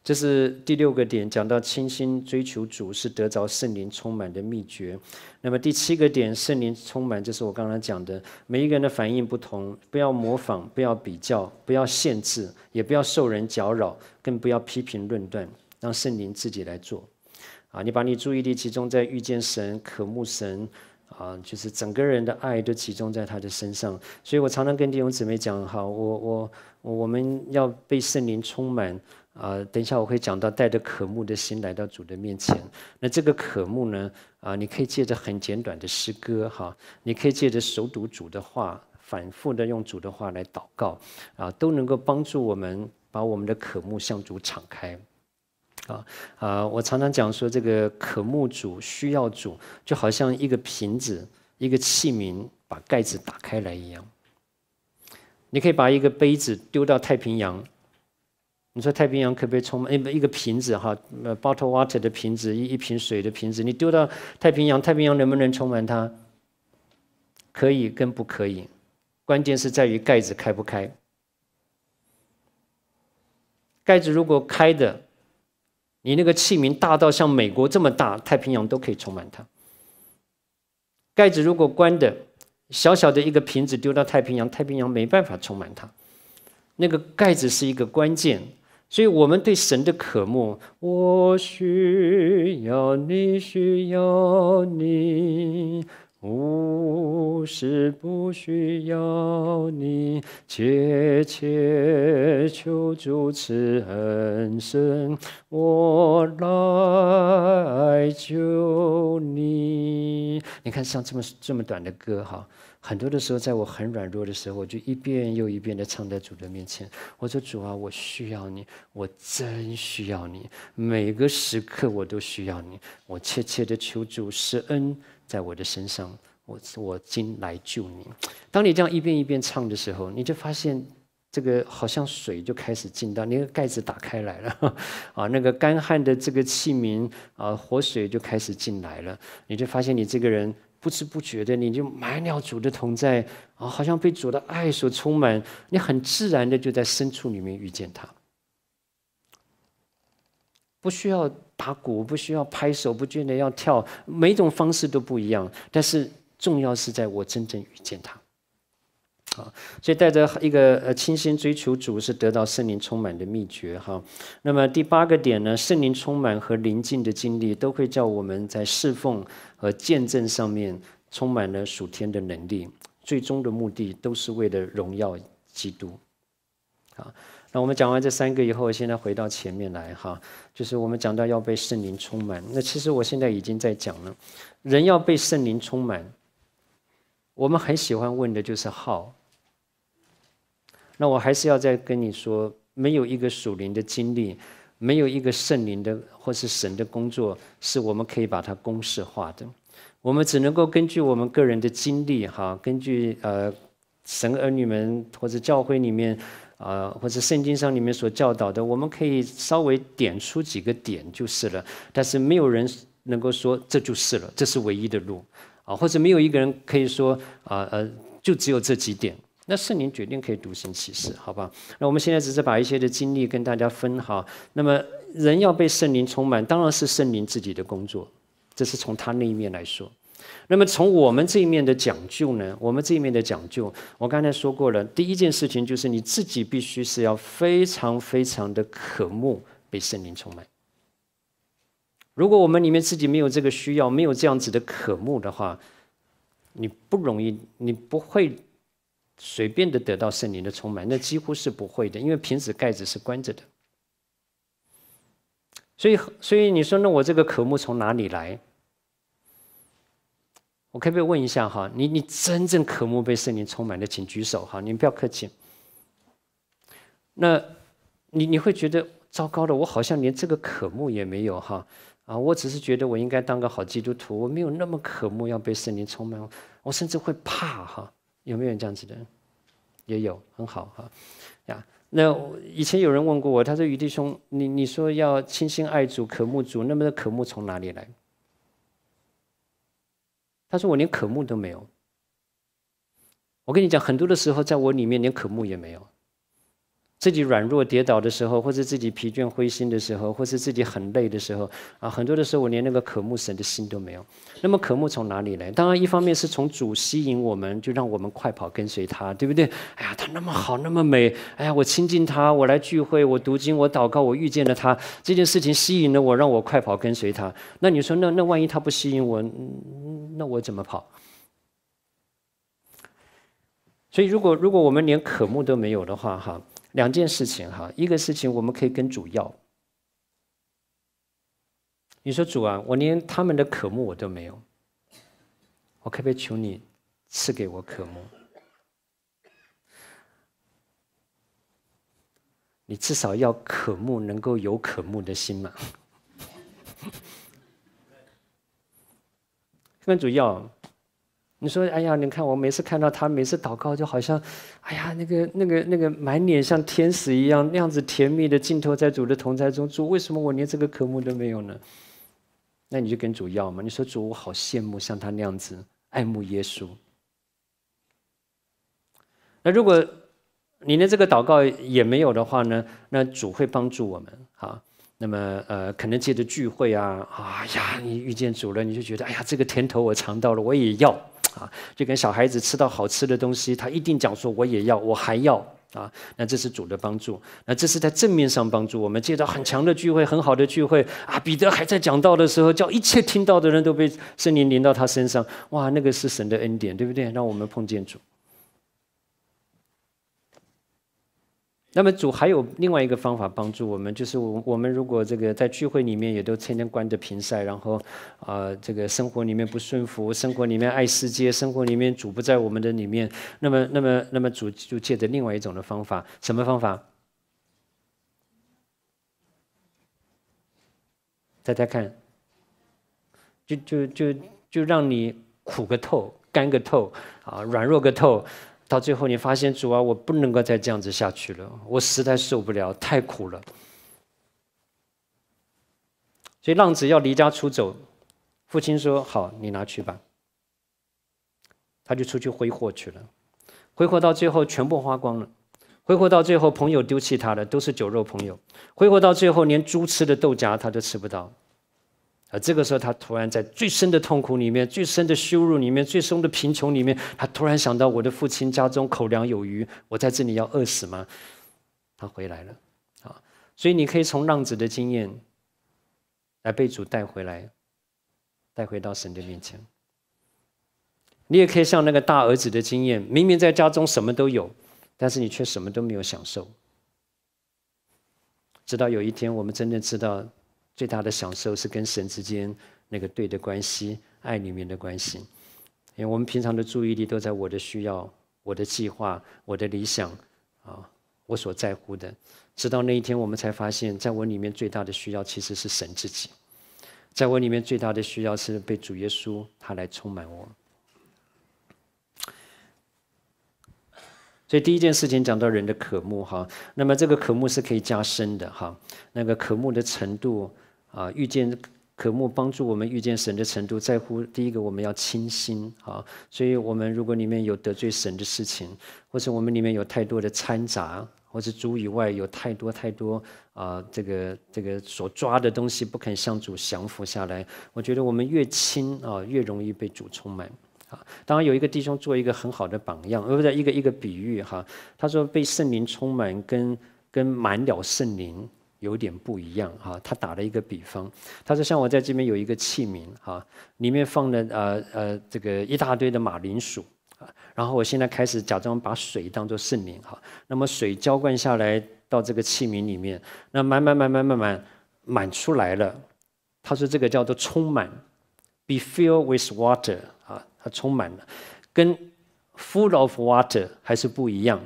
这是第六个点，讲到倾心追求主是得着圣灵充满的秘诀。那么第七个点，圣灵充满，就是我刚刚讲的，每一个人的反应不同，不要模仿，不要比较，不要限制，也不要受人搅扰，更不要批评论断，让圣灵自己来做。啊，你把你注意力集中在遇见神、渴慕神，啊，就是整个人的爱都集中在他的身上。所以我常常跟弟兄姊妹讲，好，我我我们要被圣灵充满，啊，等一下我会讲到带着渴慕的心来到主的面前。那这个渴慕呢，啊，你可以借着很简短的诗歌，哈，你可以借着手读主的话，反复的用主的话来祷告，啊，都能够帮助我们把我们的渴慕向主敞开。啊啊！我常常讲说，这个渴慕主需要主，就好像一个瓶子、一个器皿，把盖子打开来一样。你可以把一个杯子丢到太平洋，你说太平洋可不可以充满？一个瓶子哈，呃，bottle water 的瓶子，一一瓶水的瓶子，你丢到太平洋，太平洋能不能充满它？可以跟不可以，关键是在于盖子开不开。盖子如果开的。你那个器皿大到像美国这么大，太平洋都可以充满它。盖子如果关的，小小的一个瓶子丢到太平洋，太平洋没办法充满它。那个盖子是一个关键，所以我们对神的渴慕。我需要你，需要你。无时不需要你，切切求主赐恩声，我来求你。你看，像这么这么短的歌哈，很多的时候，在我很软弱的时候，我就一遍又一遍的唱在主的面前。我说：“主啊，我需要你，我真需要你，每个时刻我都需要你，我切切的求主施恩。”在我的身上，我我今来救你。当你这样一遍一遍唱的时候，你就发现这个好像水就开始进到那个盖子打开来了，啊，那个干旱的这个器皿啊，活水就开始进来了。你就发现你这个人不知不觉的，你就满了主的同在啊，好像被主的爱所充满，你很自然的就在深处里面遇见他。不需要打鼓，不需要拍手，不觉得要跳，每种方式都不一样。但是重要是在我真正遇见他。啊，所以带着一个呃，倾心追求主是得到圣灵充满的秘诀哈。那么第八个点呢，圣灵充满和临静的经历，都会叫我们在侍奉和见证上面充满了属天的能力。最终的目的都是为了荣耀基督，啊。那我们讲完这三个以后，现在回到前面来哈，就是我们讲到要被圣灵充满。那其实我现在已经在讲了，人要被圣灵充满。我们很喜欢问的就是好。那我还是要再跟你说，没有一个属灵的经历，没有一个圣灵的或是神的工作，是我们可以把它公式化的。我们只能够根据我们个人的经历哈，根据呃神儿女们或者教会里面。啊，或者圣经上里面所教导的，我们可以稍微点出几个点就是了。但是没有人能够说这就是了，这是唯一的路，啊，或者没有一个人可以说啊呃，就只有这几点。那圣灵决定可以独行其事，好吧？那我们现在只是把一些的经历跟大家分哈。那么人要被圣灵充满，当然是圣灵自己的工作，这是从他那一面来说。那么从我们这一面的讲究呢？我们这一面的讲究，我刚才说过了。第一件事情就是你自己必须是要非常非常的渴慕被圣灵充满。如果我们里面自己没有这个需要，没有这样子的渴慕的话，你不容易，你不会随便的得到圣灵的充满，那几乎是不会的，因为瓶子盖子是关着的。所以，所以你说那我这个渴慕从哪里来？我可不可以问一下哈？你你真正渴慕被圣灵充满的，请举手哈！你们不要客气。那，你你会觉得糟糕的，我好像连这个渴慕也没有哈？啊，我只是觉得我应该当个好基督徒，我没有那么渴慕要被圣灵充满，我甚至会怕哈？有没有这样子的？也有，很好哈。呀，那以前有人问过我，他说：“余弟兄，你你说要倾心爱主、渴慕主，那么渴慕从哪里来？”他说：“我连渴慕都没有。”我跟你讲，很多的时候，在我里面连渴慕也没有。自己软弱跌倒的时候，或是自己疲倦灰心的时候，或是自己很累的时候，啊，很多的时候我连那个渴慕神的心都没有。那么渴慕从哪里来？当然，一方面是从主吸引我们，就让我们快跑跟随他，对不对？哎呀，他那么好，那么美，哎呀，我亲近他，我来聚会，我读经，我祷告，我遇见了他，这件事情吸引了我，让我快跑跟随他。那你说，那那万一他不吸引我，那我怎么跑？所以，如果如果我们连渴慕都没有的话，哈。两件事情哈，一个事情我们可以跟主要。你说主啊，我连他们的渴慕我都没有，我可不可以求你赐给我渴慕？你至少要渴慕，能够有渴慕的心嘛。跟主要。你说：“哎呀，你看我每次看到他，每次祷告就好像，哎呀，那个、那个、那个，满脸像天使一样，那样子甜蜜的镜头在主的同在中。主，为什么我连这个科目都没有呢？那你就跟主要嘛。你说主，我好羡慕像他那样子爱慕耶稣。那如果你连这个祷告也没有的话呢？那主会帮助我们啊。那么呃，可能借着聚会啊，哎呀，你遇见主了，你就觉得哎呀，这个甜头我尝到了，我也要。”啊，就跟小孩子吃到好吃的东西，他一定讲说我也要，我还要啊。那这是主的帮助，那这是在正面上帮助我们。接着很强的聚会，很好的聚会啊。彼得还在讲道的时候，叫一切听到的人都被圣灵临到他身上。哇，那个是神的恩典，对不对？让我们碰见主。那么主还有另外一个方法帮助我们，就是我我们如果这个在聚会里面也都天天关着屏塞，然后啊这个生活里面不顺服，生活里面爱世界，生活里面主不在我们的里面，那么那么那么主就借着另外一种的方法，什么方法？大家看，就就就就让你苦个透，干个透，啊软弱个透。到最后，你发现主啊，我不能够再这样子下去了，我实在受不了，太苦了。所以浪子要离家出走，父亲说：“好，你拿去吧。”他就出去挥霍去了，挥霍到最后全部花光了，挥霍到最后朋友丢弃他了，都是酒肉朋友，挥霍到最后连猪吃的豆荚他都吃不到。而这个时候，他突然在最深的痛苦里面、最深的羞辱里面、最深的贫穷里面，他突然想到：我的父亲家中口粮有余，我在这里要饿死吗？他回来了。啊，所以你可以从浪子的经验来被主带回来，带回到神的面前。你也可以像那个大儿子的经验，明明在家中什么都有，但是你却什么都没有享受。直到有一天，我们真正知道。最大的享受是跟神之间那个对的关系，爱里面的关系，因为我们平常的注意力都在我的需要、我的计划、我的理想啊，我所在乎的，直到那一天我们才发现，在我里面最大的需要其实是神自己，在我里面最大的需要是被主耶稣他来充满我。所以第一件事情讲到人的渴慕哈，那么这个渴慕是可以加深的哈，那个渴慕的程度。啊，遇见渴慕帮助我们遇见神的程度，在乎第一个，我们要清心啊。所以，我们如果里面有得罪神的事情，或是我们里面有太多的掺杂，或是主以外有太多太多啊，这个这个所抓的东西不肯向主降服下来，我觉得我们越轻啊，越容易被主充满啊。当然，有一个弟兄做一个很好的榜样，呃，不对，一个一个比喻哈。他说被圣灵充满，跟跟满了圣灵。有点不一样哈，他打了一个比方，他说像我在这边有一个器皿哈，里面放了呃呃这个一大堆的马铃薯啊，然后我现在开始假装把水当做圣灵哈，那么水浇灌下来到这个器皿里面，那满满满满满满满出来了，他说这个叫做充满，be filled with water 啊，它充满了，跟 full of water 还是不一样。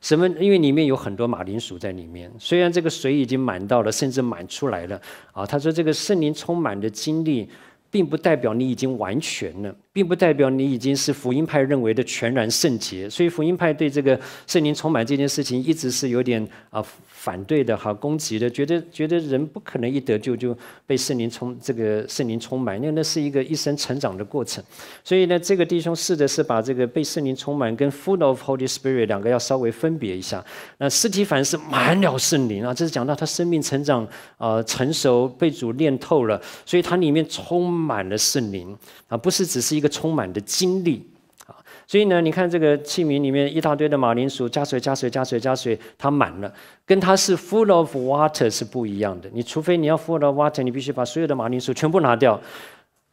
什么？因为里面有很多马铃薯在里面，虽然这个水已经满到了，甚至满出来了。啊，他说这个圣灵充满的精力。并不代表你已经完全了，并不代表你已经是福音派认为的全然圣洁。所以福音派对这个圣灵充满这件事情，一直是有点啊反对的哈，攻击的，觉得觉得人不可能一得救就被圣灵充这个圣灵充满，因为那是一个一生成长的过程。所以呢，这个弟兄试着是把这个被圣灵充满跟 full of Holy Spirit 两个要稍微分别一下。那尸体反是满了圣灵啊，这是讲到他生命成长啊成熟，被主炼透了，所以他里面充。满了圣灵啊，不是只是一个充满的经历啊，所以呢，你看这个器皿里面一大堆的马铃薯，加水加水加水加水，它满了，跟它是 full of water 是不一样的。你除非你要 full of water，你必须把所有的马铃薯全部拿掉，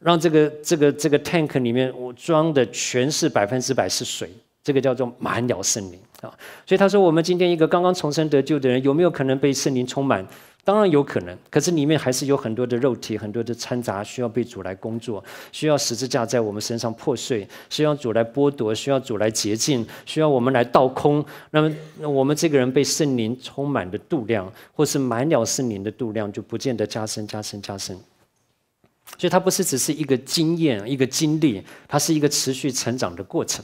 让这个这个这个 tank 里面我装的全是百分之百是水，这个叫做满了圣灵啊。所以他说，我们今天一个刚刚重生得救的人，有没有可能被圣灵充满？当然有可能，可是里面还是有很多的肉体，很多的掺杂，需要被主来工作，需要十字架在我们身上破碎，需要主来剥夺，需要主来洁净，需要我们来倒空。那么，我们这个人被圣灵充满的度量，或是满了圣灵的度量，就不见得加深、加深、加深。所以，它不是只是一个经验、一个经历，它是一个持续成长的过程。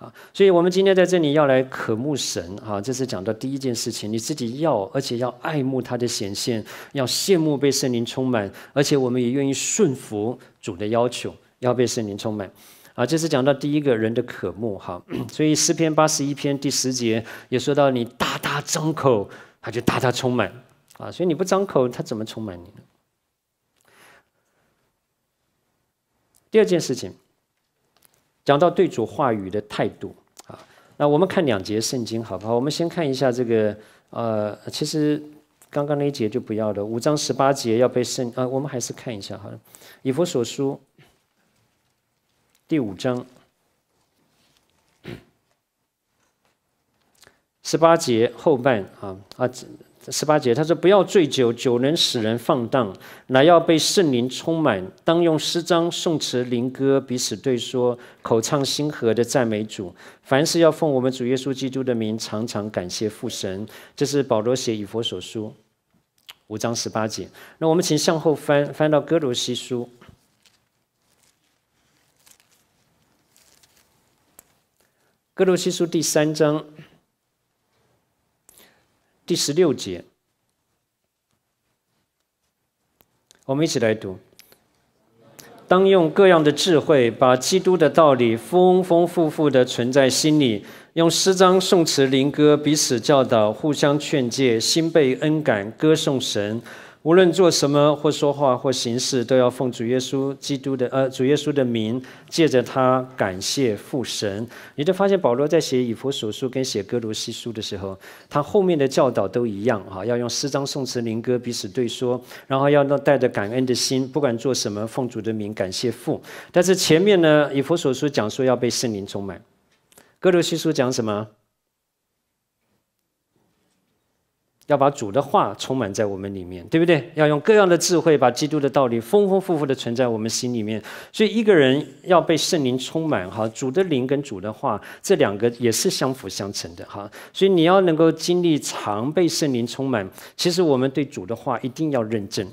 啊，所以我们今天在这里要来渴慕神啊，这是讲到第一件事情。你自己要，而且要爱慕他的显现，要羡慕被圣灵充满，而且我们也愿意顺服主的要求，要被圣灵充满。啊，这是讲到第一个人的渴慕哈。所以诗篇八十一篇第十节也说到：“你大大张口，他就大大充满。”啊，所以你不张口，他怎么充满你呢？第二件事情。讲到对主话语的态度啊，那我们看两节圣经好不好？我们先看一下这个，呃，其实刚刚那一节就不要了。五章十八节要背圣啊，我们还是看一下哈，《以弗所书》第五章十八节后半啊啊。十八节，他说：“不要醉酒，酒能使人放荡，乃要被圣灵充满。当用诗章、颂词、灵歌彼此对说，口唱心和的赞美主。凡事要奉我们主耶稣基督的名，常常感谢父神。”这是保罗写以佛所书五章十八节。那我们请向后翻，翻到哥罗西书。哥罗西书第三章。第十六节，我们一起来读：当用各样的智慧，把基督的道理丰丰富富的存在心里，用诗章、颂词、灵歌彼此教导、互相劝诫，心被恩感，歌颂神。无论做什么或说话或行事，都要奉主耶稣基督的呃主耶稣的名，借着他感谢父神。你就发现保罗在写以弗所书跟写哥罗西书的时候，他后面的教导都一样啊，要用诗章、颂词、灵歌彼此对说，然后要那带着感恩的心，不管做什么，奉主的名感谢父。但是前面呢，以弗所书讲说要被圣灵充满，哥罗西书讲什么？要把主的话充满在我们里面，对不对？要用各样的智慧，把基督的道理丰丰富富的存在我们心里面。所以一个人要被圣灵充满，哈，主的灵跟主的话这两个也是相辅相成的，哈。所以你要能够经历常被圣灵充满，其实我们对主的话一定要认真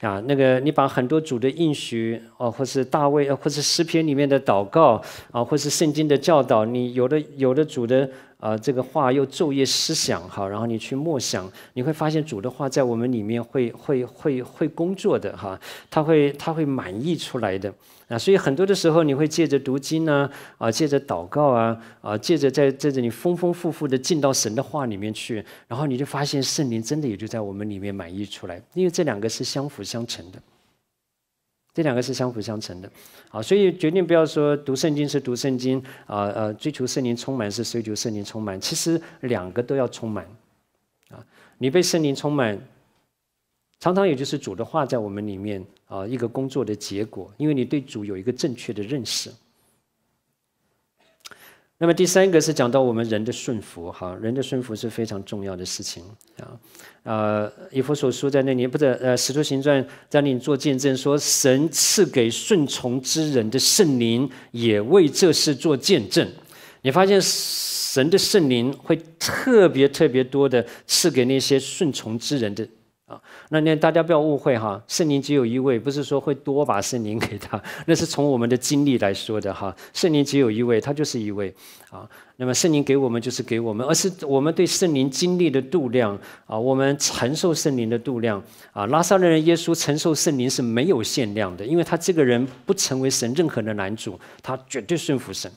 啊。那个，你把很多主的应许哦，或是大卫，或是诗篇里面的祷告啊，或是圣经的教导，你有的有的主的。啊，这个话又昼夜思想哈，然后你去默想，你会发现主的话在我们里面会会会会工作的哈，他会他会满意出来的啊。所以很多的时候，你会借着读经呢，啊，借着祷告啊，啊，借着在在这里丰丰富富的进到神的话里面去，然后你就发现圣灵真的也就在我们里面满意出来，因为这两个是相辅相成的。这两个是相辅相成的，啊，所以决定不要说读圣经是读圣经，啊呃，追求圣灵充满是追求圣灵充满，其实两个都要充满，啊，你被圣灵充满，常常也就是主的话在我们里面啊，一个工作的结果，因为你对主有一个正确的认识。那么第三个是讲到我们人的顺服，哈，人的顺服是非常重要的事情啊。呃，以弗所书在那里，不是呃《使徒行传》在那里做见证，说神赐给顺从之人的圣灵，也为这事做见证。你发现神的圣灵会特别特别多的赐给那些顺从之人的。啊，那那大家不要误会哈，圣灵只有一位，不是说会多把圣灵给他，那是从我们的经历来说的哈。圣灵只有一位，他就是一位，啊，那么圣灵给我们就是给我们，而是我们对圣灵经历的度量啊，我们承受圣灵的度量啊。拉萨人耶稣承受圣灵是没有限量的，因为他这个人不成为神任何的男主，他绝对顺服神。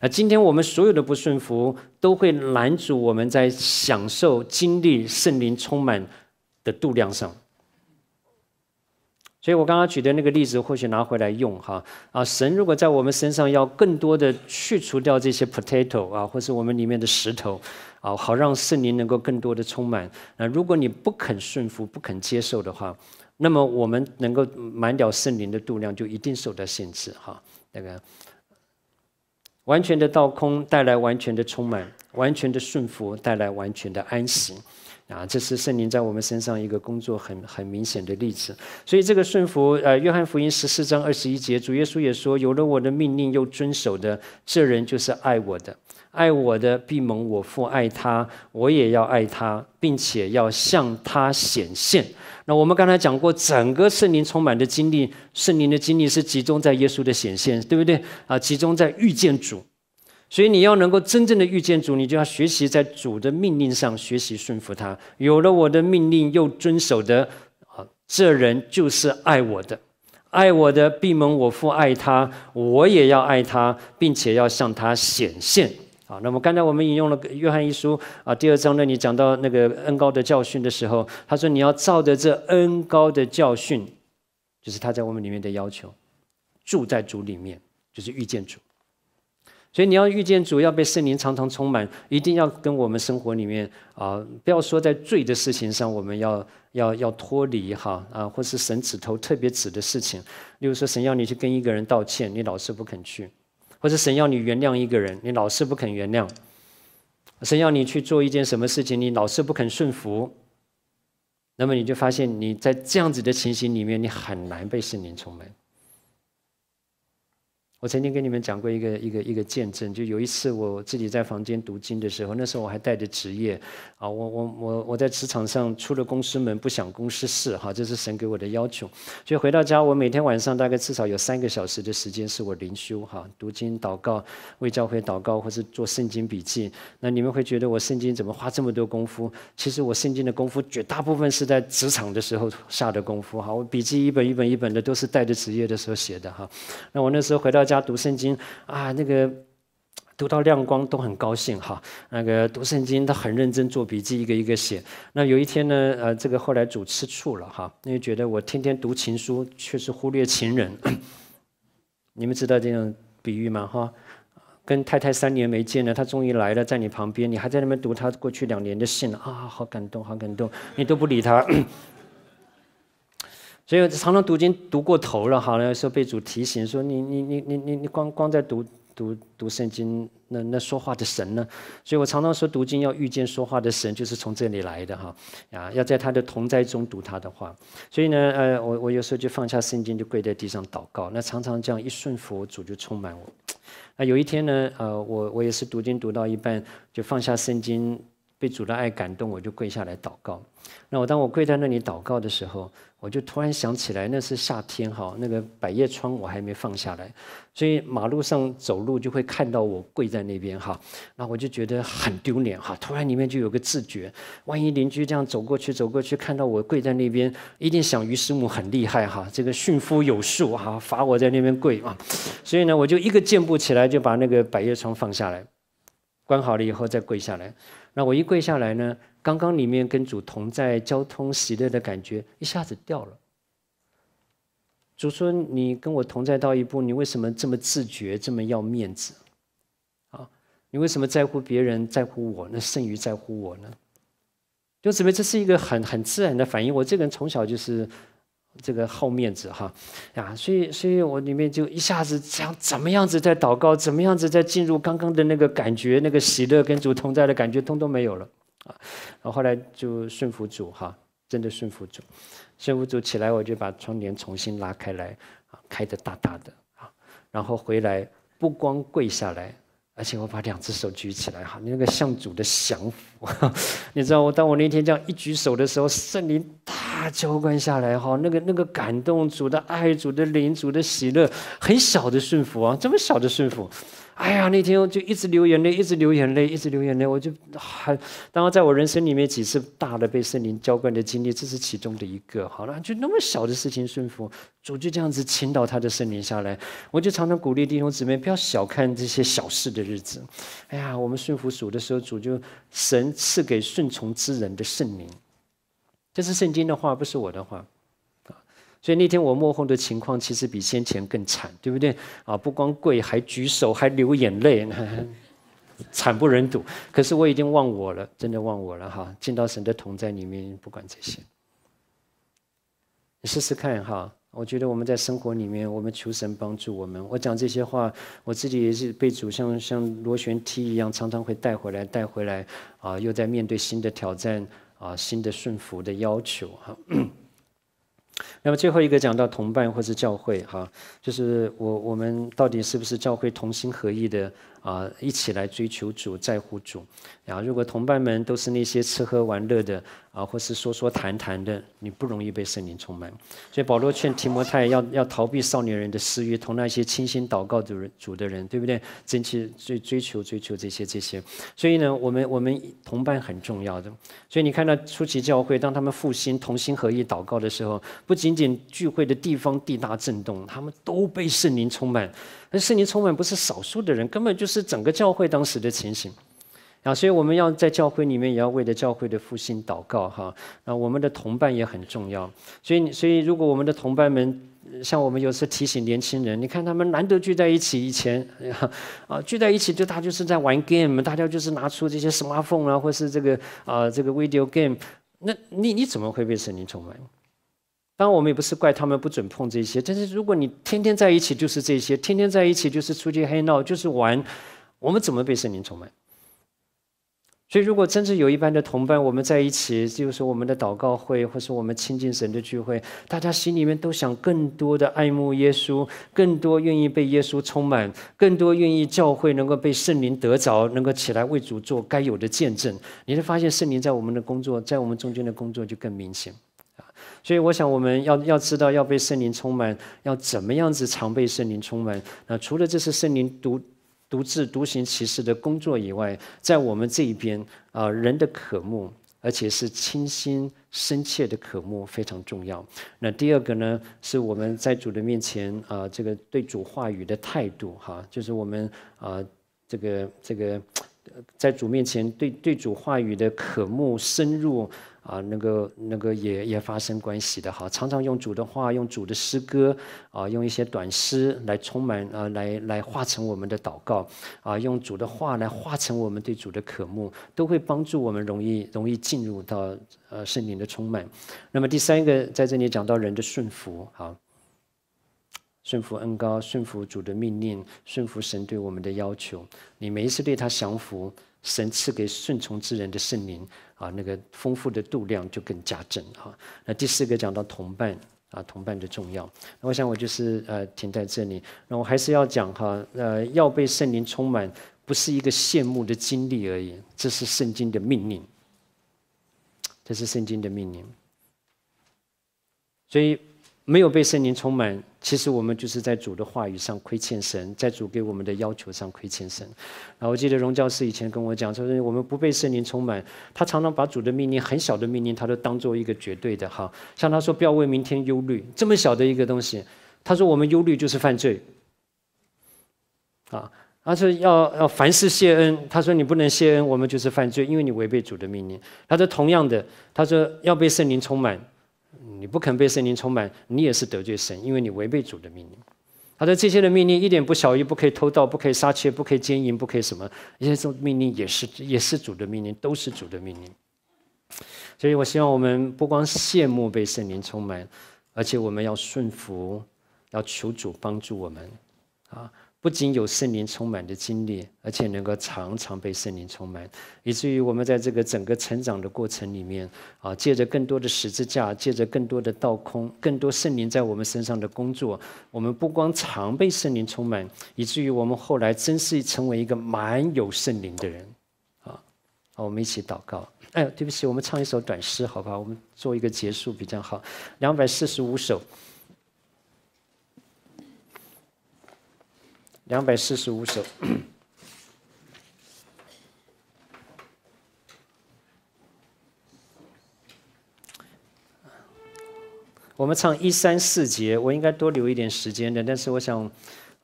那今天我们所有的不顺服，都会拦阻我们在享受经历圣灵充满。的度量上，所以我刚刚举的那个例子，或许拿回来用哈啊。神如果在我们身上要更多的去除掉这些 potato 啊，或是我们里面的石头啊，好让圣灵能够更多的充满。那如果你不肯顺服、不肯接受的话，那么我们能够满掉圣灵的度量就一定受到限制哈。那个完全的倒空带来完全的充满，完全的顺服带来完全的安息。啊，这是圣灵在我们身上一个工作很很明显的例子。所以这个顺服，呃，约翰福音十四章二十一节，主耶稣也说：“有了我的命令又遵守的，这人就是爱我的。爱我的，必蒙我父爱他，我也要爱他，并且要向他显现。”那我们刚才讲过，整个圣灵充满的精力，圣灵的精力是集中在耶稣的显现，对不对？啊，集中在遇见主。所以你要能够真正的遇见主，你就要学习在主的命令上学习顺服他。有了我的命令又遵守的，啊，这人就是爱我的，爱我的。闭门我父爱他，我也要爱他，并且要向他显现。啊，那么刚才我们引用了约翰一书啊第二章呢，你讲到那个恩高的教训的时候，他说你要照着这恩高的教训，就是他在我们里面的要求，住在主里面，就是遇见主。所以你要遇见主，要被圣灵常常充满，一定要跟我们生活里面啊，不要说在罪的事情上，我们要要要脱离哈啊，或是神指头特别指的事情，例如说神要你去跟一个人道歉，你老是不肯去，或者神要你原谅一个人，你老是不肯原谅，神要你去做一件什么事情，你老是不肯顺服，那么你就发现你在这样子的情形里面，你很难被圣灵充满。我曾经跟你们讲过一个一个一个见证，就有一次我自己在房间读经的时候，那时候我还带着职业，啊，我我我我在职场上出了公司门不想公司事哈，这是神给我的要求。就回到家，我每天晚上大概至少有三个小时的时间是我灵修哈，读经祷告，为教会祷告，或是做圣经笔记。那你们会觉得我圣经怎么花这么多功夫？其实我圣经的功夫绝大部分是在职场的时候下的功夫哈，我笔记一本一本一本的都是带着职业的时候写的哈。那我那时候回到家。家读圣经啊，那个读到亮光都很高兴哈。那个读圣经，他很认真做笔记，一个一个写。那有一天呢，呃，这个后来主吃醋了哈，那就觉得我天天读情书，却是忽略情人。你们知道这种比喻吗？哈，跟太太三年没见了，他终于来了，在你旁边，你还在那边读他过去两年的信啊，好感动，好感动，你都不理他。所以常常读经读过头了，哈，有时候被主提醒说：“你你你你你你，光光在读读读圣经，那那说话的神呢？”所以，我常常说读经要遇见说话的神，就是从这里来的，哈，啊，要在他的同在中读他的话。所以呢，呃，我我有时候就放下圣经，就跪在地上祷告。那常常这样一顺佛祖，就充满我。那有一天呢，呃，我我也是读经读到一半，就放下圣经，被主的爱感动，我就跪下来祷告。那我当我跪在那里祷告的时候，我就突然想起来，那是夏天哈，那个百叶窗我还没放下来，所以马路上走路就会看到我跪在那边哈。那我就觉得很丢脸哈。突然里面就有个自觉，万一邻居这样走过去走过去，看到我跪在那边，一定想于师母很厉害哈，这个驯夫有术哈，罚我在那边跪啊。所以呢，我就一个箭步起来，就把那个百叶窗放下来，关好了以后再跪下来。那我一跪下来呢？刚刚里面跟主同在、交通喜乐的感觉一下子掉了。主说：“你跟我同在到一步，你为什么这么自觉、这么要面子？啊，你为什么在乎别人、在乎我，那胜于在乎我呢？”就这边，这是一个很很自然的反应。我这个人从小就是这个好面子哈，呀，所以所以我里面就一下子想怎么样子在祷告，怎么样子在进入刚刚的那个感觉、那个喜乐跟主同在的感觉，通通没有了。啊，然后后来就顺服主哈，真的顺服主。顺服主起来，我就把窗帘重新拉开来，啊，开的大大的啊。然后回来，不光跪下来，而且我把两只手举起来哈。你那个向主的降服，你知道我，当我那天这样一举手的时候，圣灵大浇灌下来哈。那个那个感动主的爱主的领主的喜乐，很小的顺服啊，这么小的顺服。哎呀，那天我就一直流眼泪，一直流眼泪，一直流眼泪，我就还。然后在我人生里面几次大的被圣灵浇灌的经历，这是其中的一个。好了，就那么小的事情顺服主，就这样子倾倒他的圣灵下来。我就常常鼓励弟兄姊妹，不要小看这些小事的日子。哎呀，我们顺服主的时候，主就神赐给顺从之人的圣灵，这是圣经的话，不是我的话。所以那天我幕后的情况其实比先前更惨，对不对？啊，不光跪，还举手，还流眼泪，惨不忍睹。可是我已经忘我了，真的忘我了哈！见到神的同在里面，不管这些。你试试看哈！我觉得我们在生活里面，我们求神帮助我们。我讲这些话，我自己也是被主像像螺旋梯一样，常常会带回来，带回来啊，又在面对新的挑战啊，新的顺服的要求哈。那么最后一个讲到同伴或者教会，哈，就是我我们到底是不是教会同心合意的啊？一起来追求主、在乎主。然后，如果同伴们都是那些吃喝玩乐的啊，或是说说谈谈的，你不容易被圣灵充满。所以保罗劝提摩太要要逃避少年人的私欲，同那些倾心祷告主主的人，对不对？争取追追求追求这些这些。所以呢，我们我们同伴很重要的。所以你看，到初期教会当他们复兴同心合意祷告的时候，不仅仅聚会的地方地大震动，他们都被圣灵充满。而圣灵充满不是少数的人，根本就是整个教会当时的情形啊！所以我们要在教会里面也要为着教会的复兴祷告哈。啊，我们的同伴也很重要。所以，所以如果我们的同伴们像我们有时提醒年轻人，你看他们难得聚在一起，以前 啊聚在一起就他就是在玩 game，大家就是拿出这些什么 phone 啊，或是这个啊这个 video game，那你你怎么会被圣灵充满？当然，我们也不是怪他们不准碰这些。但是，如果你天天在一起就是这些，天天在一起就是出去嗨闹，就是玩，我们怎么被圣灵充满？所以，如果真正有一般的同伴，我们在一起，就是我们的祷告会，或是我们亲近神的聚会，大家心里面都想更多的爱慕耶稣，更多愿意被耶稣充满，更多愿意教会能够被圣灵得着，能够起来为主做该有的见证，你会发现圣灵在我们的工作，在我们中间的工作就更明显。所以我想，我们要要知道要被圣灵充满，要怎么样子常被圣灵充满？那除了这是圣灵独独自独行其事的工作以外，在我们这一边啊，人的渴慕，而且是清新深切的渴慕非常重要。那第二个呢，是我们在主的面前啊，这个对主话语的态度哈，就是我们啊，这个这个在主面前对对主话语的渴慕深入。啊，那个那个也也发生关系的哈，常常用主的话、用主的诗歌啊，用一些短诗来充满啊，来来化成我们的祷告啊，用主的话来化成我们对主的渴慕，都会帮助我们容易容易进入到呃圣灵的充满。那么第三个在这里讲到人的顺服，啊。顺服恩高，顺服主的命令，顺服神对我们的要求，你每一次对他降服。神赐给顺从之人的圣灵啊，那个丰富的度量就更加正哈。那第四个讲到同伴啊，同伴的重要。那我想我就是呃停在这里。那我还是要讲哈，呃，要被圣灵充满，不是一个羡慕的经历而已，这是圣经的命令。这是圣经的命令。所以没有被圣灵充满。其实我们就是在主的话语上亏欠神，在主给我们的要求上亏欠神。啊，我记得荣教师以前跟我讲说，我们不被圣灵充满，他常常把主的命令很小的命令，他都当做一个绝对的。哈，像他说不要为明天忧虑，这么小的一个东西，他说我们忧虑就是犯罪。啊，他说要要凡事谢恩，他说你不能谢恩，我们就是犯罪，因为你违背主的命令。他说同样的，他说要被圣灵充满。你不肯被圣灵充满，你也是得罪神，因为你违背主的命令。他的这些的命令一点不小于不可以偷盗，不可以杀切，不可以奸淫，不可以什么，这些种命令也是也是主的命令，都是主的命令。所以我希望我们不光羡慕被圣灵充满，而且我们要顺服，要求主帮助我们啊。不仅有圣灵充满的经历，而且能够常常被圣灵充满，以至于我们在这个整个成长的过程里面，啊，借着更多的十字架，借着更多的道空，更多圣灵在我们身上的工作，我们不光常被圣灵充满，以至于我们后来真是成为一个蛮有圣灵的人，啊，好，我们一起祷告。哎，对不起，我们唱一首短诗好吧？我们做一个结束比较好，两百四十五首。两百四十五首，我们唱一三四节。我应该多留一点时间的，但是我想，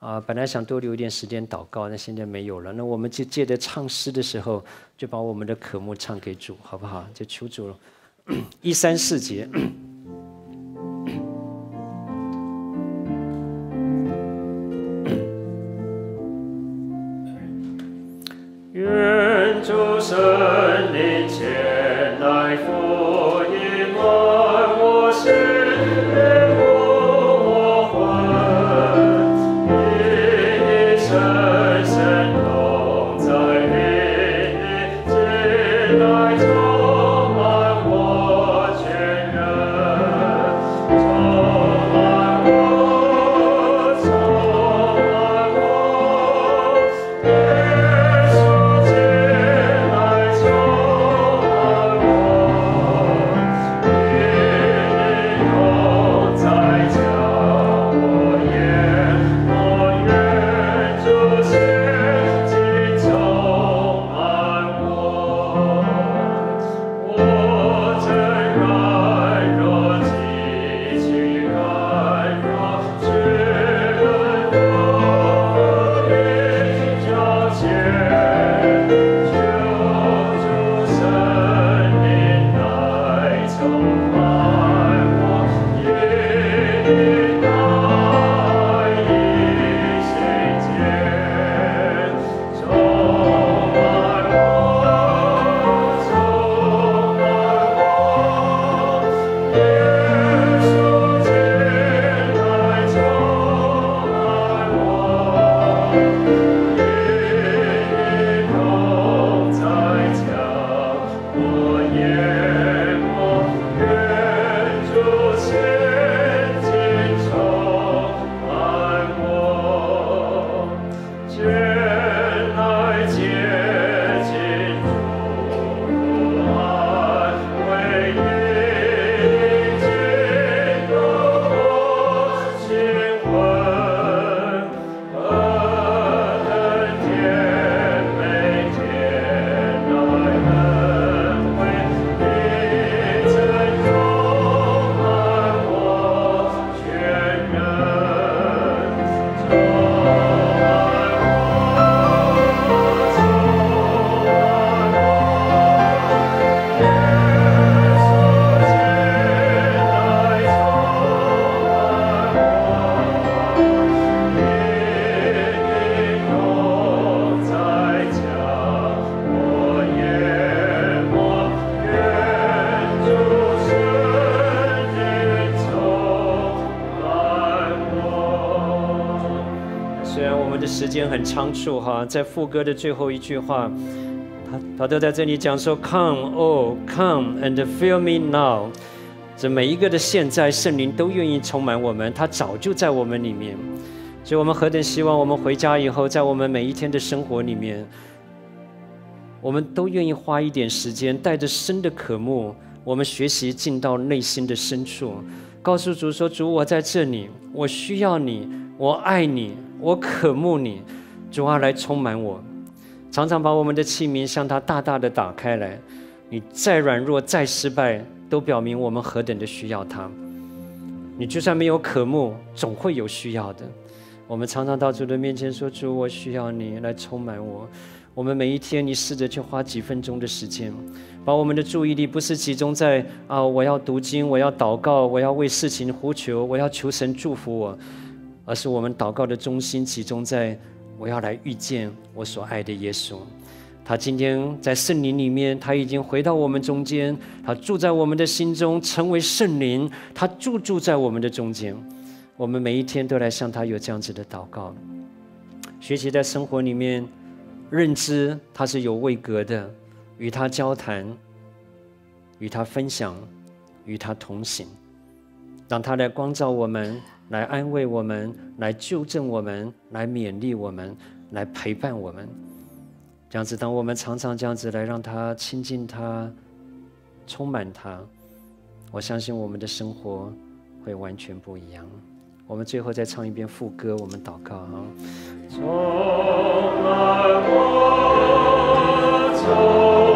啊，本来想多留一点时间祷告，那现在没有了。那我们就借着唱诗的时候，就把我们的渴慕唱给主，好不好？就求主了，一三四节。answer. 仓促哈，在副歌的最后一句话，他他都在这里讲说：“Come, oh, come and fill me now。”这每一个的现在，圣灵都愿意充满我们，他早就在我们里面。所以，我们何等希望，我们回家以后，在我们每一天的生活里面，我们都愿意花一点时间，带着深的渴慕，我们学习进到内心的深处，告诉主说：“主，我在这里，我需要你，我爱你，我渴慕你。”主啊，来充满我，常常把我们的器皿向他大大的打开来。你再软弱、再失败，都表明我们何等的需要他。你就算没有渴慕，总会有需要的。我们常常到主的面前说：“主，我需要你来充满我。”我们每一天，你试着去花几分钟的时间，把我们的注意力不是集中在啊，我要读经，我要祷告，我要为事情呼求，我要求神祝福我，而是我们祷告的中心集中在。我要来遇见我所爱的耶稣，他今天在圣灵里面，他已经回到我们中间，他住在我们的心中，成为圣灵，他住住在我们的中间。我们每一天都来向他有这样子的祷告，学习在生活里面认知他是有位格的，与他交谈，与他分享，与他同行，让他来光照我们。来安慰我们，来纠正我们，来勉励我们，来陪伴我们。这样子，当我们常常这样子来让他亲近他，充满他，我相信我们的生活会完全不一样。我们最后再唱一遍副歌，我们祷告啊。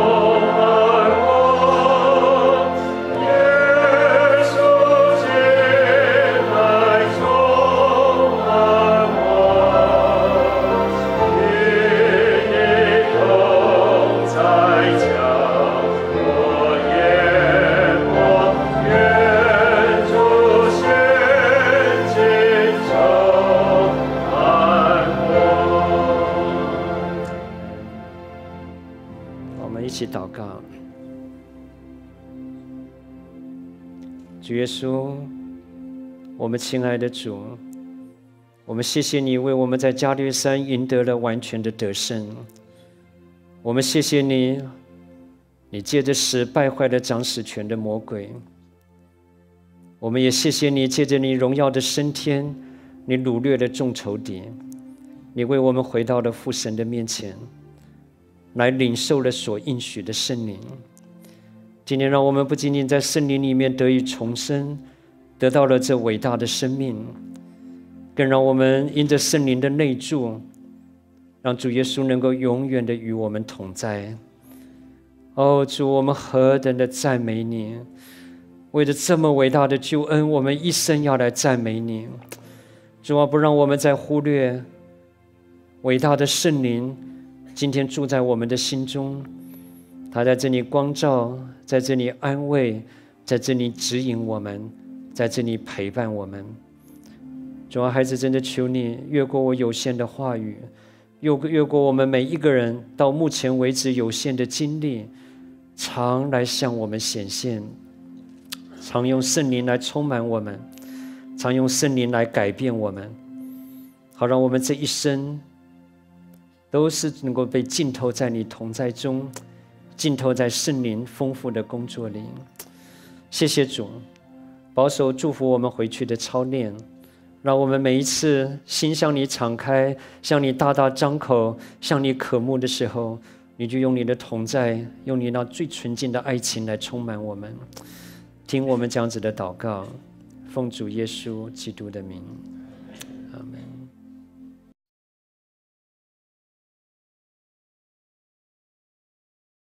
耶稣，我们亲爱的主，我们谢谢你为我们在加略山赢得了完全的得胜。我们谢谢你，你借着死败坏了掌死权的魔鬼。我们也谢谢你借着你荣耀的升天，你掳掠了众仇敌，你为我们回到了父神的面前，来领受了所应许的圣灵。今天让我们不仅仅在圣灵里面得以重生，得到了这伟大的生命，更让我们因着圣灵的内住，让主耶稣能够永远的与我们同在。哦，主，我们何等的赞美你！为了这么伟大的救恩，我们一生要来赞美你。主啊，不让我们再忽略伟大的圣灵，今天住在我们的心中，他在这里光照。在这里安慰，在这里指引我们，在这里陪伴我们。主啊，孩子，真的求你越过我有限的话语，越过我们每一个人到目前为止有限的经历，常来向我们显现，常用圣灵来充满我们，常用圣灵来改变我们，好让我们这一生都是能够被浸透在你同在中。浸透在圣灵丰富的工作里，谢谢主，保守祝福我们回去的操练，让我们每一次心向你敞开，向你大大张口，向你渴慕的时候，你就用你的同在，用你那最纯净的爱情来充满我们，听我们这样子的祷告，奉主耶稣基督的名。